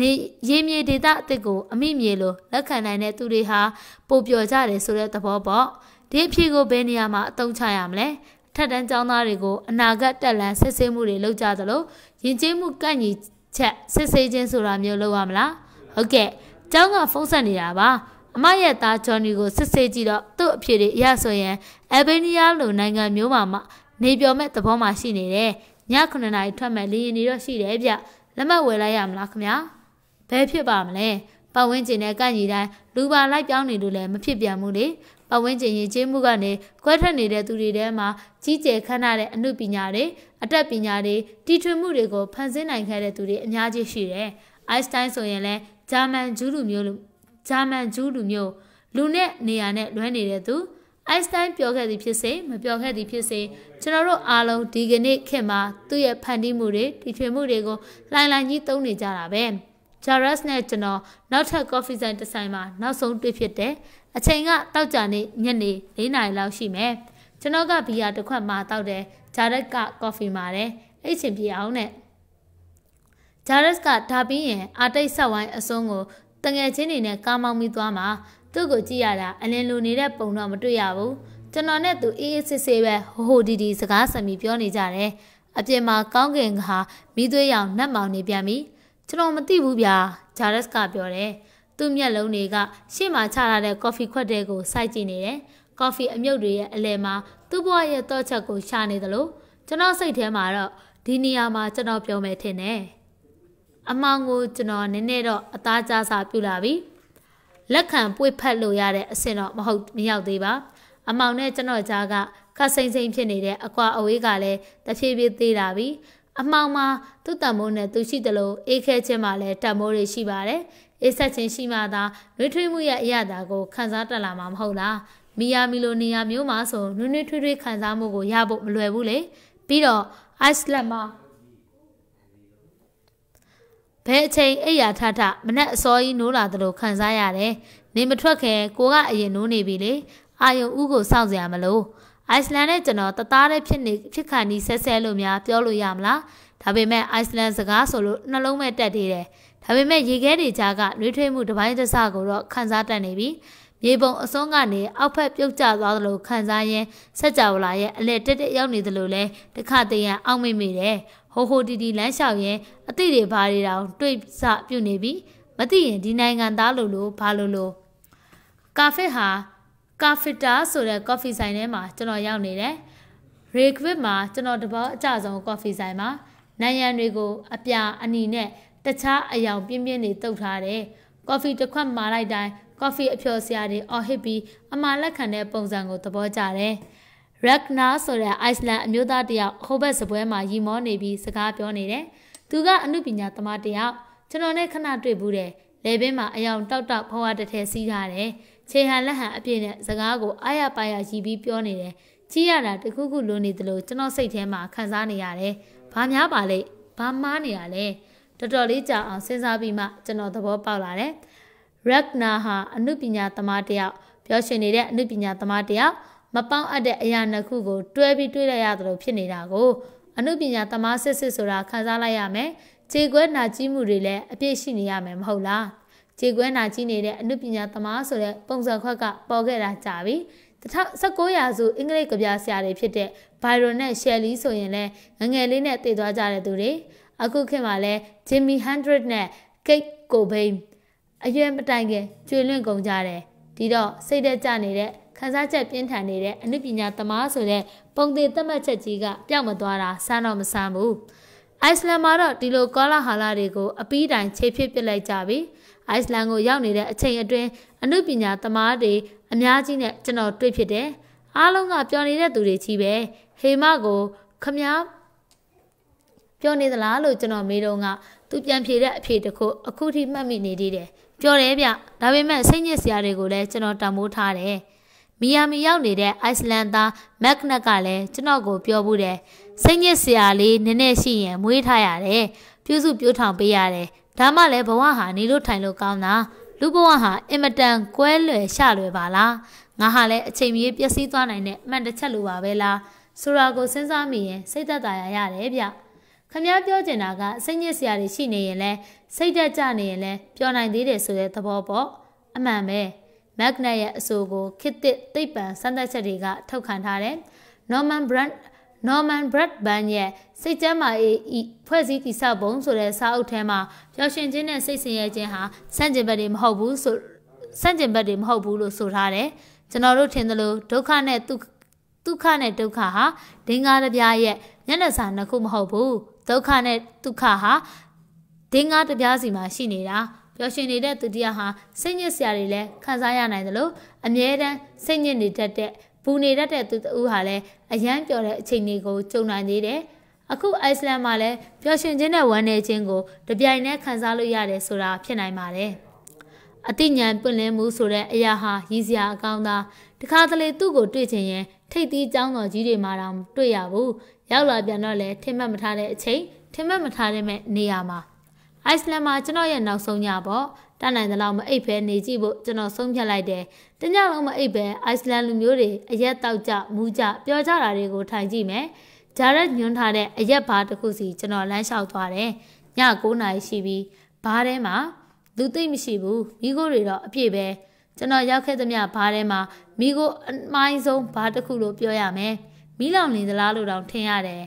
နေရေမြေဒေသအသစ်ကိုအမိမြေလိုလက်ခံနိုင်တဲ့သူတွေဟာပိုပျော်ကြတယ်ဆိုတဲ့သဘောပေါ့ဒီအဖြစ်ကိုဘယ်နေရာမှာအသုံးချရမလဲထက်တန်းကျောင်းသားတွေကိုအနာဂတ်တက်လန်စစ်ဆေးမှုတွေလုပ်ကြသလိုယဉ်ကျေးမှုကန့်ညီချက်စစ်ဆေးခြင်းဆိုတာမျိုးလုပ်ရမလားဟုတ်ကဲ့ကျောင်းကဖုန်းဆက်နေတာပါအမရဲ့သားဂျွန်နီကိုစစ်ဆေးကြည့်တော့သူ့အဖြစ်တွေအရဆိုရင်အယ်ဘေးနီးယားလိုနိုင်ငံမျိုးမှာမှနေပြောမဲ့သဘောမှရှိနေတယ်ည9နာရီထွက်မဲ့လေရင်တွေတော့ရှိတယ်ဗျလက်မှတ်ဝယ်လိုက်ရမလားခမဘယ်ဖြစ်ပါမလဲပတ်ဝန်းကျင်နဲ့ကန့်ညီတိုင်းလူပါလိုက်ပြောင်းနေလို့လည်းမဖြစ်ပြန်ဘူးလေပတ်ဝန်းကျင်ရင်ကျေးမှုကနေကွဲထွက်နေတဲ့သူတွေထဲမှာကြီးကျယ်ခမ်းနားတဲ့အမှုပညာတွေအတတ်ပညာတွေတီထွင်မှုတွေကိုဖန်ဆင်းနိုင်ခဲ့တဲ့သူတွေအများကြီးရှိတယ်။အိုက်စတိုင်းဆိုရင်လည်းဂျာမန်ဂျူးလူမျိုးလူဂျာမန်ဂျူးလူမျိုးလူနဲ့နေရာနဲ့လွဲနေတဲ့သူအိုင်စတိုင်းပြောခဲ့သည်ဖြစ်စေမပြောခဲ့သည်ဖြစ်စေကျွန်တော်တို့အားလုံးဒီကနေ့ခေတ်မှာသူ့ရဲ့ဖန်တီးမှုတွေတီထွင်မှုတွေကိုလိုင်လိုင်ကြီးသုံးနေကြတာပဲဂျာရက်စ်နဲ့ကျွန်တော်နောက်ထပ် coffee ဆိုင်တစ်ဆိုင်မှာနောက်ဆုံးတွေ့ဖြစ်တယ်အချိန်ကတောက်ကြနေညနေ၄နာရီလောက်ရှိမယ်ကျွန်တော်ကဘီယာတစ်ခွက်မှာတောက်တယ်ဂျာရက်က coffee မှာတယ်အဲ့ချင်းပြအောင်နဲ့ဂျာရက်ကဒါပြီးရင်အာတိတ်ဆက်ဝိုင်းအစွန်းကိုတငယ်ချင်းတွေနဲ့ကားမောင်းပြီးသွားမှာသူ့ကိုကြည့်ရတာအလင်းလိုနေတဲ့ပုံတော့မတွေ့ရဘူးကျွန်တော်နဲ့သူအေးအေးဆေးဆေးပဲဟိုဟိုဒီဒီစကားဆံပြီးပြောနေကြတယ်အပြင်မှာကောင်းကင်ကမိသွေးရောင်နှက်မောင်နေပြန်ပြီကျွန်တော်မသိဘူးဗျာဂျာရက်စ်ကပြောတယ်သူ့မျက်လုံးတွေက ရှေ့မှာချထားတဲ့ကော်ဖီခွက်တွေကိုစိုက်ကြည့်နေတယ်ကော်ဖီအမြုပ်တွေရဲ့အလယ်မှာသူ့ဘဝရဲ့တော့ချက်ကို ရှာနေသလိုကျွန်တော်စိတ်ထဲမှာတော့ဒီနေရာမှာကျွန်တော်ပြောမယ်ထင်တယ်အမောင်ကိုကျွန်တော်နည်းနည်းတော့အသားကျစာပြုလာပြီလက်ခံပွေဖက်လို့ရတဲ့အဆင့်တော့မဟုတ်မရောက်သေးပါအမောင်နဲ့ကျွန်တော်ကြားကခစိမ့်စိမ့်ဖြစ်နေတဲ့အကွာအဝေးကလည်းတဖြည်းဖြည်းသေးလာပြီးအမောင်မှာသူ့တံမိုးနဲ့သူရှိတယ်လို့အေးခဲခြင်းမှလည်းတံမိုးတွေရှိပါတယ်အေးဆက်ခြင်းရှိမှသာနှွေးထွေးမှုရဲ့အရသာကိုခံစားတက်လာမှာမဟုတ်လားမီယာမီလိုနေရာမျိုးမှာဆိုနှွေးနှွေးထွေးထွေးခံစားမှုကိုရဖို့မလွယ်ဘူးလေပြီးတော့ Iceland မှာဘယ်အချိန်အိပ်ရာထထမနက်အစောကြီးနိုးလာတယ်လို့ခံစားရတယ်။နေမထွက်ခင်ကိုကအရင်နိုးနေပြီလေ။အာယုံဦးကိုစောင့်စရာမလို။အိုက်စလန်နဲ့ကျွန်တော်တသားတည်းဖြစ်နေဖြစ်ခါနီးဆဲဆဲလို့များပြောလို့ရမလား။ဒါပေမဲ့အိုက်စလန်စကားဆိုလို့နှလုံးမဲ့တက်သေးတယ်။ဒါပေမဲ့ရေခဲတွေကြားကနှွေးထွေးမှုတစ်ပိုင်းတစ်စကိုတော့ခံစားတတ်နေပြီ။မြေပုံအစွန်းကနေအောက်ဖက်ပြုတ်ကျသွားသလိုခံစားရင်းစัจ java လာရဲ့အလဲတက်တက်ရောက်နေသလိုလဲတစ်ခါတည်းရအောင်မိမိတယ်။ဟိုဟိုတီတီလမ်းလျှောက်ရင်အသည့်တွေဘာတွေတောင်တွေ့စပြုနေပြီမသိရင်ဒီနိုင်ငံသားလို့လို့ဘာလို့လို့ကာဖစ်ဟာကာဖီတာဆိုတဲ့ coffee ဆိုင်ထဲမှာကျွန်တော်ရောက်နေတယ်ရေခွစ်မှာ ကျွန်တော်တဘောအကြဆုံး coffee ဆိုင်မှာနိုင်ရန်တွေကို အပြာအနီနဲ့တခြားအယောင်ပြင်းပြင်းတွေတုပ်ထားတယ်ကော်ဖီတစ်ခွက်မာလိုက်တိုင်းကော်ဖီအဖျော်ဆရာတွေအော်ဟစ်ပြီးအမာလက်ခံတဲ့ပုံစံကိုသဘောကျတယ်။ရက်နာဆိုတဲ့ Iceland အမျိုးသားတယောက်ဟိုဘက်စပွဲမှာရီမောနေပြီးစကားပြောနေတယ်။သူကအမှုပညာသမားတယောက်ကျွန်တော်နဲ့ခဏတွေ့ဘူးတယ်။လေပင်မှာအယောင်တောက်တောက်ဖွားတထဲစီးထားတယ်။ခြေဟန်လက်ဟန်အပြည့်နဲ့စကားကို အာရပါရရီပြီးပြောနေတယ်။ကြည့်ရတာတခုခုလိုနေသလိုကျွန်တော်စိတ်ထဲမှာခံစားနေရတယ်။ဘာများပါလဲ။ဘာမှားနေရလဲ။တော်တော်လေးကြာအောင်စဉ်းစားပြီးမှ ကျွန်တော်သဘောပေါက်လာတယ်။ရက်နာဟာအမှုပညာသမားတယောက်ပြောရှင်နေတဲ့အမှုပညာသမားတယောက်မပေါင်းအပ်တဲ့အရာနှစ်ခုကိုတွဲပြီးတွေးလိုက်ရသလိုဖြစ်နေတာကိုအမှုပညာသမားစစ်စစ်ဆိုတာခံစားလိုက်ရမယ်။ခြေခွဲနာကြီးမှုတွေလည်းအပြည့်ရှိနေရမယ်မဟုတ်လား။ခြေခွဲနာကြီးနေတဲ့အမှုပညာသမားဆိုတဲ့ပုံစံခွက်ကပေါ်ခဲ့တာကြာပြီ။1900ရာစုအင်္ဂလိပ်ကဗျာဆရာတွေဖြစ်တဲ့ဘိုင်ရွန်နဲ့ရှယ်လီဆိုရင်လည်းငငယ်လေးနဲ့တည်သွားကြတဲ့သူတွေအခုခေတ်မှာလည်းဂျင်မီဟန်ဒရစ်နဲ့ကိတ်ကိုဘိန်းအရွယ်မတိုင်ခင်ကျွေလွင့်ကုန်ကြတယ်ဒီတော့စိတ်သက်ကြနေတဲ့ခန်းစားချက်ပြင်းထန်နေတဲ့အနုပညာသမားဆိုတဲ့ပုံသေးသတ်မှတ်ချက်ကြီးကပြောင်းမသွားတာစမ်းတော့မစမ်းဘူးအိုက်စလန်မှာတော့ဒီလိုကောလာဟာလာတွေကိုအပီးတိုင်ခြေဖြစ်ပစ်လိုက်ကြပြီအိုက်စလန်ကိုရောက်နေတဲ့အချိန်အတွင်းအနုပညာသမားတွေအများကြီးနဲ့ကျွန်တော်တွေ့ဖြစ်တယ်အားလုံးကပျော်နေတဲ့သူတွေကြီးပဲဟေမကို ခမားပျော်နေသလားလို့ကျွန်တော်မေးတော့ကသူပြန်ဖြေတဲ့အဖြေတခုအခုထိမှတ်မိနေသေးတယ်ပြောတယ်ဗျဒါပေမဲ့စိတ်ညစ်စရာတွေကိုလည်းကျွန်တော်တံမိုးထားတယ်မီယာမီရောက်နေတဲ့အိုက်စလန်သားမက်နက်ကလည်းကျွန်တော်ကိုပြောဘူးတယ်စိတ်ညစ်စရာလေးနည်းနည်းရှိရင်မွေးထားရတယ်ပြုစုပြောထောင်ပေးရတယ်ဒါမှလည်းဘဝဟာနေလို့ထိုင်လို့ကောင်းတာလူဘဝဟာအင်မတန်ကွဲလွယ်ရှလွယ်ပါလားငါဟာလည်းအချိန်မီပျက်စီးသွားနိုင်တဲ့အမှန်တစ်ချက်လိုပါပဲလားဆိုတာကိုစဉ်းစားမိရင်စိတ်သက်သာရရတယ်ဗျခမည်းပြောချင်တာကစိတ်ညစ်စရာတွေရှိနေရင်လဲစိတ်တက်ကြနေရင်လဲပြောနိုင်သေးတယ်ဆိုတဲ့သဘောပေါ့အမှန်ပဲမက်ဂနက်ရဲ့အဆိုကိုခေတ်သစ်သိပ္ပံစမ်းသပ်ချက်တွေကထောက်ခံထားတယ်။ Norman Brand Norman Bradburn ရဲ့စိတ်ကျမ်းမာရေးဖွဲ့စည်းတည်ဆောက်ပုံဆိုတဲ့စာအုပ်ထဲမှာပျော်ရွှင်ခြင်းနဲ့စိတ်ဆင်းရဲခြင်းဟာဆန့်ကျင်ဘက်တွေမဟုတ်ဘူးဆိုဆန့်ကျင်ဘက်တွေမဟုတ်ဘူးလို့ဆိုထားတယ်။ကျွန်တော်တို့ထင်သလိုဒုက္ခနဲ့ဒုက္ခနဲ့ဒုက္ခဟာဒင်္ဂါတစ်ပြားရဲ့မျက်နှာစာနှစ်ခုမဟုတ်ဘူး။ဒုက္ခနဲ့ဒုက္ခဟာဒင်္ဂါတစ်ပြားစီမှာရှိနေတာ။ပျော်ရွှင်နေတဲ့သူတရားဟာစိတ်ညစ်စရာတွေလည်းခံစားရနိုင်သလိုအမြဲတမ်းစိတ်ညစ်နေတတ်တဲ့ဘူနေတတ်တဲ့သူတူဟာလည်းအယမ်းပျော်တဲ့အခြေအနေကိုကြုံနိုင်သေးတယ်။အခုအိုက်စလန်မှာလည်းပျော်ရွှင်ခြင်းနဲ့ဝမ်းနည်းခြင်းကိုတပြိုင်တည်းခံစားလို့ရတယ်ဆိုတာဖြစ်နိုင်ပါတယ်။အသိဉာဏ်ပွင့်လင်းမှုဆိုတဲ့အရာဟာရည်စရာအကောင်းသာတခါတလေသူ့ကိုတွေ့ချင်ရင် ထိတ်သီးကြောင်းတော်ကြီးတွေမှာတော့တွေ့ရဘူး။ရောက်လာပြန်တော့လေထင်မှတ်မထားတဲ့အချိန်ထင်မှတ်မထားတဲ့နေရာမှာအိုက်စလန်မှာကျွန်တော်ရဲ့နောက်ဆုံးညပေါ့တနိုင်သလောက်မအိပ်ဖဲနေကြည့်ဖို့ကျွန်တော်ဆုံးဖြတ်လိုက်တယ်တညလုံးမအိပ်ဖဲအိုက်စလန်လူမျိုးတွေအရက်တောက်ကြမူးကြပျော်ကြတာတွေကိုထိုင်ကြည့်မယ်ဂျာရက်ညွန်းထားတဲ့အရက်ဘာတစ်ခုစီကျွန်တော်လမ်းလျှောက်သွားတယ်ည9နာရီရှိပြီးဘားထဲမှာလူသိမရှိဘူးမိခိုးတွေတော့အပြည့်ပဲကျွန်တော်ရောက်ခဲ့သမျှဘားထဲမှာမိခိုးအမိုင်းဆုံးဘားတစ်ခုလို့ပြောရမယ်မိလောင်နေသလားလို့တောင်ထင်ရတယ်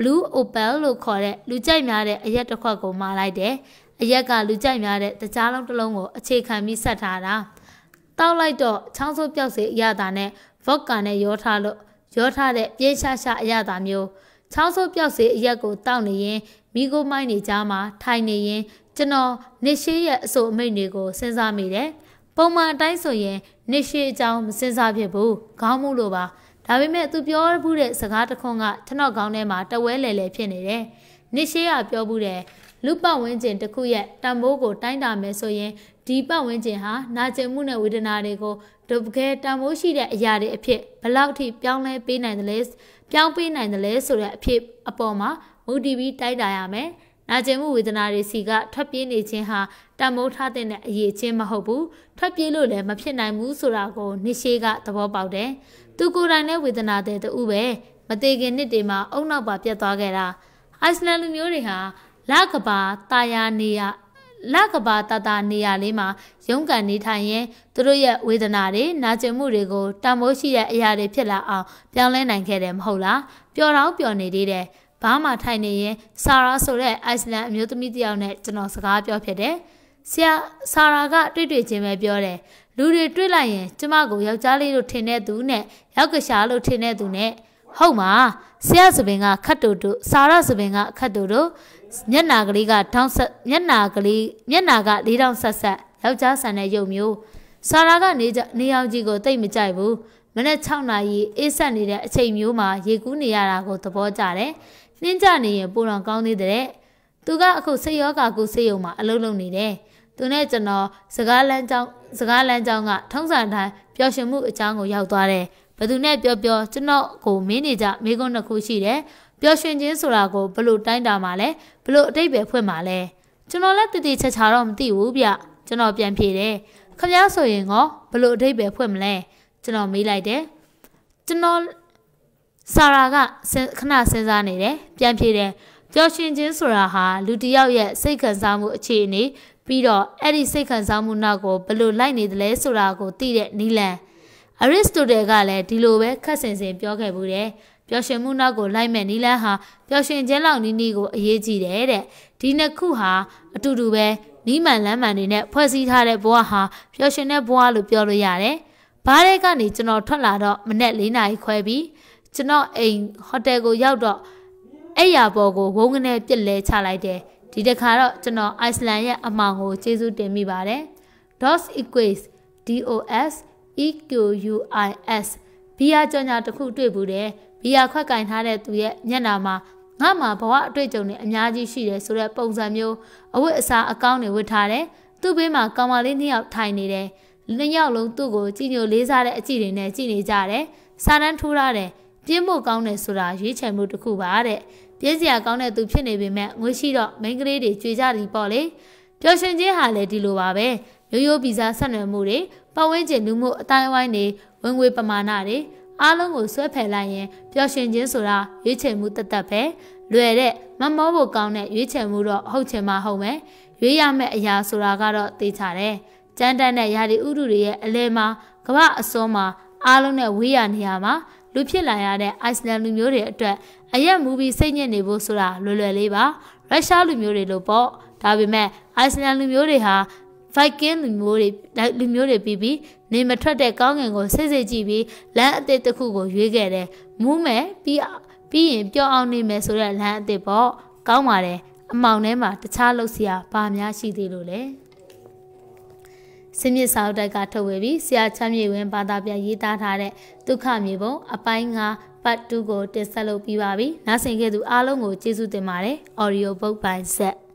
Blue Opal လို့ခေါ်တဲ့လူကြိုက်များတဲ့အရက်တစ်ခွက်ကိုမာလိုက်တယ်။အရက်ကလူကြိုက်များတဲ့တကြားလုံးတစ်လုံးကိုအခြေခံပြီးဆက်ထားတာ။တောက်လိုက်တော့ချောင်းစိုးပြောက်စေအရသာနဲ့ vodka နဲ့ရောထားလို့ရောထားတဲ့ပြင်းရှားရှားအရသာမျိုးချောင်းစိုးပြောက်စေအရက်ကိုတောက်နေရင်မိကိုမိုင်းနေကြမှာထိုင်နေရင်ကျွန်တော်နေရှိရဲ့အဆိုအမိန့်တွေကိုစဉ်းစားမိတယ်။ပုံမှန်အတိုင်းဆိုရင်နေရှိအကြောင်းမစဉ်းစားဖြစ်ဘူး။ခေါင်းမှုလို့ပါ။ဒါပေမဲ့သူပြောမှုတဲ့စကားတစ်ခွန်းကထနော့ခေါင်းထဲမှာတဝဲလဲလဲဖြစ်နေတယ်။နေရှေးကပြောမှုတဲ့လူပတ်ဝန်းကျင်တစ်ခုရဲ့တံမိုးကိုတိုင်းတာမယ်ဆိုရင်ဒီပတ်ဝန်းကျင်ဟာနာကျင်မှုနဲ့ဝေဒနာတွေကိုတကယ်တံမိုးရှိတဲ့အရာတွေအဖြစ်ဘလောက်ထိပြောင်းလဲပေးနိုင်သလဲပြောင်းပေးနိုင်သလဲဆိုတဲ့အဖြစ်အပေါ်မှာမူတည်ပြီးတိုက်တာရမယ်။နာကျင်မှုဝေဒနာတွေစီကထွက်ပြေးနေခြင်းဟာတံမိုးထားတဲ့အရေးချင်းမဟုတ်ဘူး။ထွက်ပြေးလို့လည်းမဖြစ်နိုင်ဘူးဆိုတာကိုနေရှေးကသဘောပေါက်တယ်။သူကိုယ်တိုင်နဲ့ဝေဒနာတဲ့တူပဲမသေးခင်နှစ်တွေမှာအုံနောက်ပါ ပြတ်သွားခဲ့တာအိုက်စလန်လူမျိုးတွေဟာလကဘာတာယာနေရလကဘာတာတာနေရလေးမှာ ရုန်းကန်နေထိုင်ရင်သူတို့ရဲ့ဝေဒနာတွေနာကျင်မှုတွေကိုတမိုးရှိတဲ့အရာတွေဖြစ်လာအောင်ပြောင်းလဲနိုင်ခဲ့တယ်မဟုတ်လားပျော်တော့ပျော်နေသေးတယ်ဘာမှထိုင်နေရင်ဆာရာဆိုတဲ့အိုက်စလန်အမျိုးသမီးတစ်ယောက်နဲ့ကျွန်တော်စကားပြောဖြစ်တယ်ဆရာဆာရာကတွေ့တွေ့ချင်းပဲပြောတယ်လူတွေတွေ့လိုက်ရင်ကျမကိုယောက်ျားလေးလို့ထင်တဲ့သူနဲ့ရောက်ကရှာလို့ထင်တဲ့သူနဲ့ဟုတ်မှာဆရာစပင်က ခတ်တူတူစာရစပင်ကခတ်တူတူမျက်နာကလေးကထောင်းဆက်မျက်နာကလေးမျက်နာကလေးတောင်ဆက်ဆက်ယောက်ျားဆန်တဲ့ရုပ်မျိုးစာရာက နေနေအောင်ကြီးကိုတိတ်မကြိုက်ဘူးမနေ့6နာရီအေးဆက်နေတဲ့အချိန်မျိုးမှာရေကူးနေရတာကိုသဘောကျတယ်နှင်းကြနေရင်ပိုတော့ကောင်းသေးတဲ့သူကအခုစိတ်ယောဂါကုစိတ်ယုံမှာအလုံးလုံးနေတယ်သူနဲ့ကျွန်တော်စကားလမ်းကြောင်းစကားလမ်းကြောင်းကထုံးစံတိုင်းပျော်ရွှင်မှုအကြောင်းကိုရောက်သွားတယ်ဘသူနဲ့ပြောပြောကျွန်တော်ကိုမင်းနေကြမိကုန်းတစ်ခုရှိတယ်ပျော်ရွှင်ခြင်းဆိုတာကိုဘလို့တိုင်းတာမှာလဲဘလို့အတိတ်ပဲဖွင့်မှာလဲကျွန်တော်လည်းတည်တည်ချာချာတော့မသိဘူးဗျကျွန်တော်ပြန်ဖြေတယ်ခမည်းဆိုရင်ကဘလို့အတိတ်ပဲဖွင့်မလဲကျွန်တော်မေးလိုက်တယ်ကျွန်တော်ဆာရာကခဏစဉ်းစားနေတယ်ပြန်ဖြေတယ်ပျော်ရွှင်ခြင်းဆိုတာဟာလူတစ်ယောက်ရဲ့စိတ်ခံစားမှုအခြေအနေပြီးတော့အဲ့ဒီစိတ်ခံစားမှုနောက်ကိုဘလို့လိုက်နေသလဲဆိုတာကိုသိတဲ့နီလန်အရစ္စတိုတယ်ကလည်းဒီလိုပဲခက်ဆင်ဆင်ပြောခဲ့ဘူးတယ်ပျော်ရွှင်မှုနောက်ကိုလိုက်မဲ့နီလန်ဟာပျော်ရွှင်ခြင်းလောက်နီးနီးကိုအရေးကြီးတယ်တဲ့ဒီနှစ်ခုဟာအတူတူပဲနီးမှန်လမ်းမှန်တွေနဲ့ဖွဲ့စည်းထားတဲ့ဘဝဟာပျော်ရွှင်တဲ့ဘဝလို့ပြောလို့ရတယ်ဘားထဲကနေကျွန်တော်ထွက်လာတော့မနေ့၄နာရီခွဲပြီးကျွန်တော်အိမ်ဟိုတယ်ကိုရောက်တော့အဲ့ရပေါ်ကိုဝုန်းကနေပြက်လဲချလိုက်တယ်ဒီတစ်ခါတော့ကျွန်တော် Iceland ရဲ့အမှောင်ကိုကျေးဇူးတင်မိပါတယ် DOS equals DOS EQUIS ဘီယာကြောင်ညာတစ်ခုတွေ့ဘူးတယ်ဘီယာခွက်ကင်ထားတဲ့သူရဲ့ညနာမှာငါမှာဘဝအတွေ့အကြုံတွေအများကြီးရှိတယ်ဆိုတဲ့ပုံစံမျိုးအဝတ်အစားအကောင်းတွေဝတ်ထားတယ်သူ့ဘေးမှာကောင်မလေးနှစ်ယောက်ထိုင်နေတယ်နှစ်ယောက်လုံးသူ့ကိုကြည်ညိုလေးစားတဲ့အကြည့်တွေနဲ့ကြည့်နေကြတယ်စာတန်းထိုးထားတယ်ပြင်းဖို့ကောင်းတယ်ဆိုတာရွေးချယ်မှုတစ်ခုပါတဲ့ပြည့်စရာကောင်းတဲ့သူဖြစ်နေပေမဲ့ငွေရှိတော့မိန်းကလေးတွေကြွေကြသည်ပေါ့လေပျော်ရွှင်ခြင်းဟာလည်းဒီလိုပါပဲရိုးရိုးဗီဇာဆက်နွယ်မှုတွေပတ်ဝန်းကျင်လူမှုအတိုင်းအဝိုင်းတွေဝင်ငွေပမာဏတွေအားလုံးကိုဆွဲဖယ်လိုက်ရင်ပျော်ရွှင်ခြင်းဆိုတာရွေးချယ်မှုတသက်ပဲလွယ်တဲ့မမောဖို့ကောင်းတဲ့ရွေးချယ်မှုတော့ဟုတ်ချင်မှဟုတ်မယ်ရွေးရမယ့်အရာဆိုတာကတော့သိချတယ်ကြမ်းတမ်းတဲ့ယာတိဥဒုတွေရဲ့အလဲမှာကမ္ဘာအစွန်းမှာအားလုံးနဲ့ဝေးရနေရမှာလူဖြစ်လာရတဲ့ Iceland လူမျိုးတွေအတွက်အရက်မူပြီးစိတ်ညစ်နေဖို့ဆိုတာလွယ်လွယ်လေးပါရုရှားလူမျိုးတွေလို့ပေါ့ဒါပေမဲ့အိုက်စလန်လူမျိုးတွေဟာ Viking လူမျိုးတွေလူမျိုးတွေပြီးပြီးနေမထွက်တဲ့ကောင်းကင်ကိုစိတ်စိတ်ကြည့်ပြီးလမ်းအသစ်တစ်ခုကိုရွေးခဲ့တယ်မူးမယ်ပြီးပြီးရင်ပျော်အောင်နေမယ်ဆိုတဲ့လမ်းအသစ်ပေါ့ကောင်းပါတယ်အမောင်ထဲမှာတခြားလုပ်စရာဘာများရှိသေးလို့လဲစင်မြစ်စာအုပ်တိုက်ကထုတ်ဝေပြီးဆရာချမ်းမြေဝင်းဘာသာပြန်ရေးသားထားတဲ့ဒုက္ခမြေပုံအပိုင်း part 2ကိုတင်ဆက်လုပ်ပြီးပါပြီ။နားဆင်ခဲ့သူအားလုံးကိုကျေးဇူးတင်ပါတယ်။ Audio Book by Z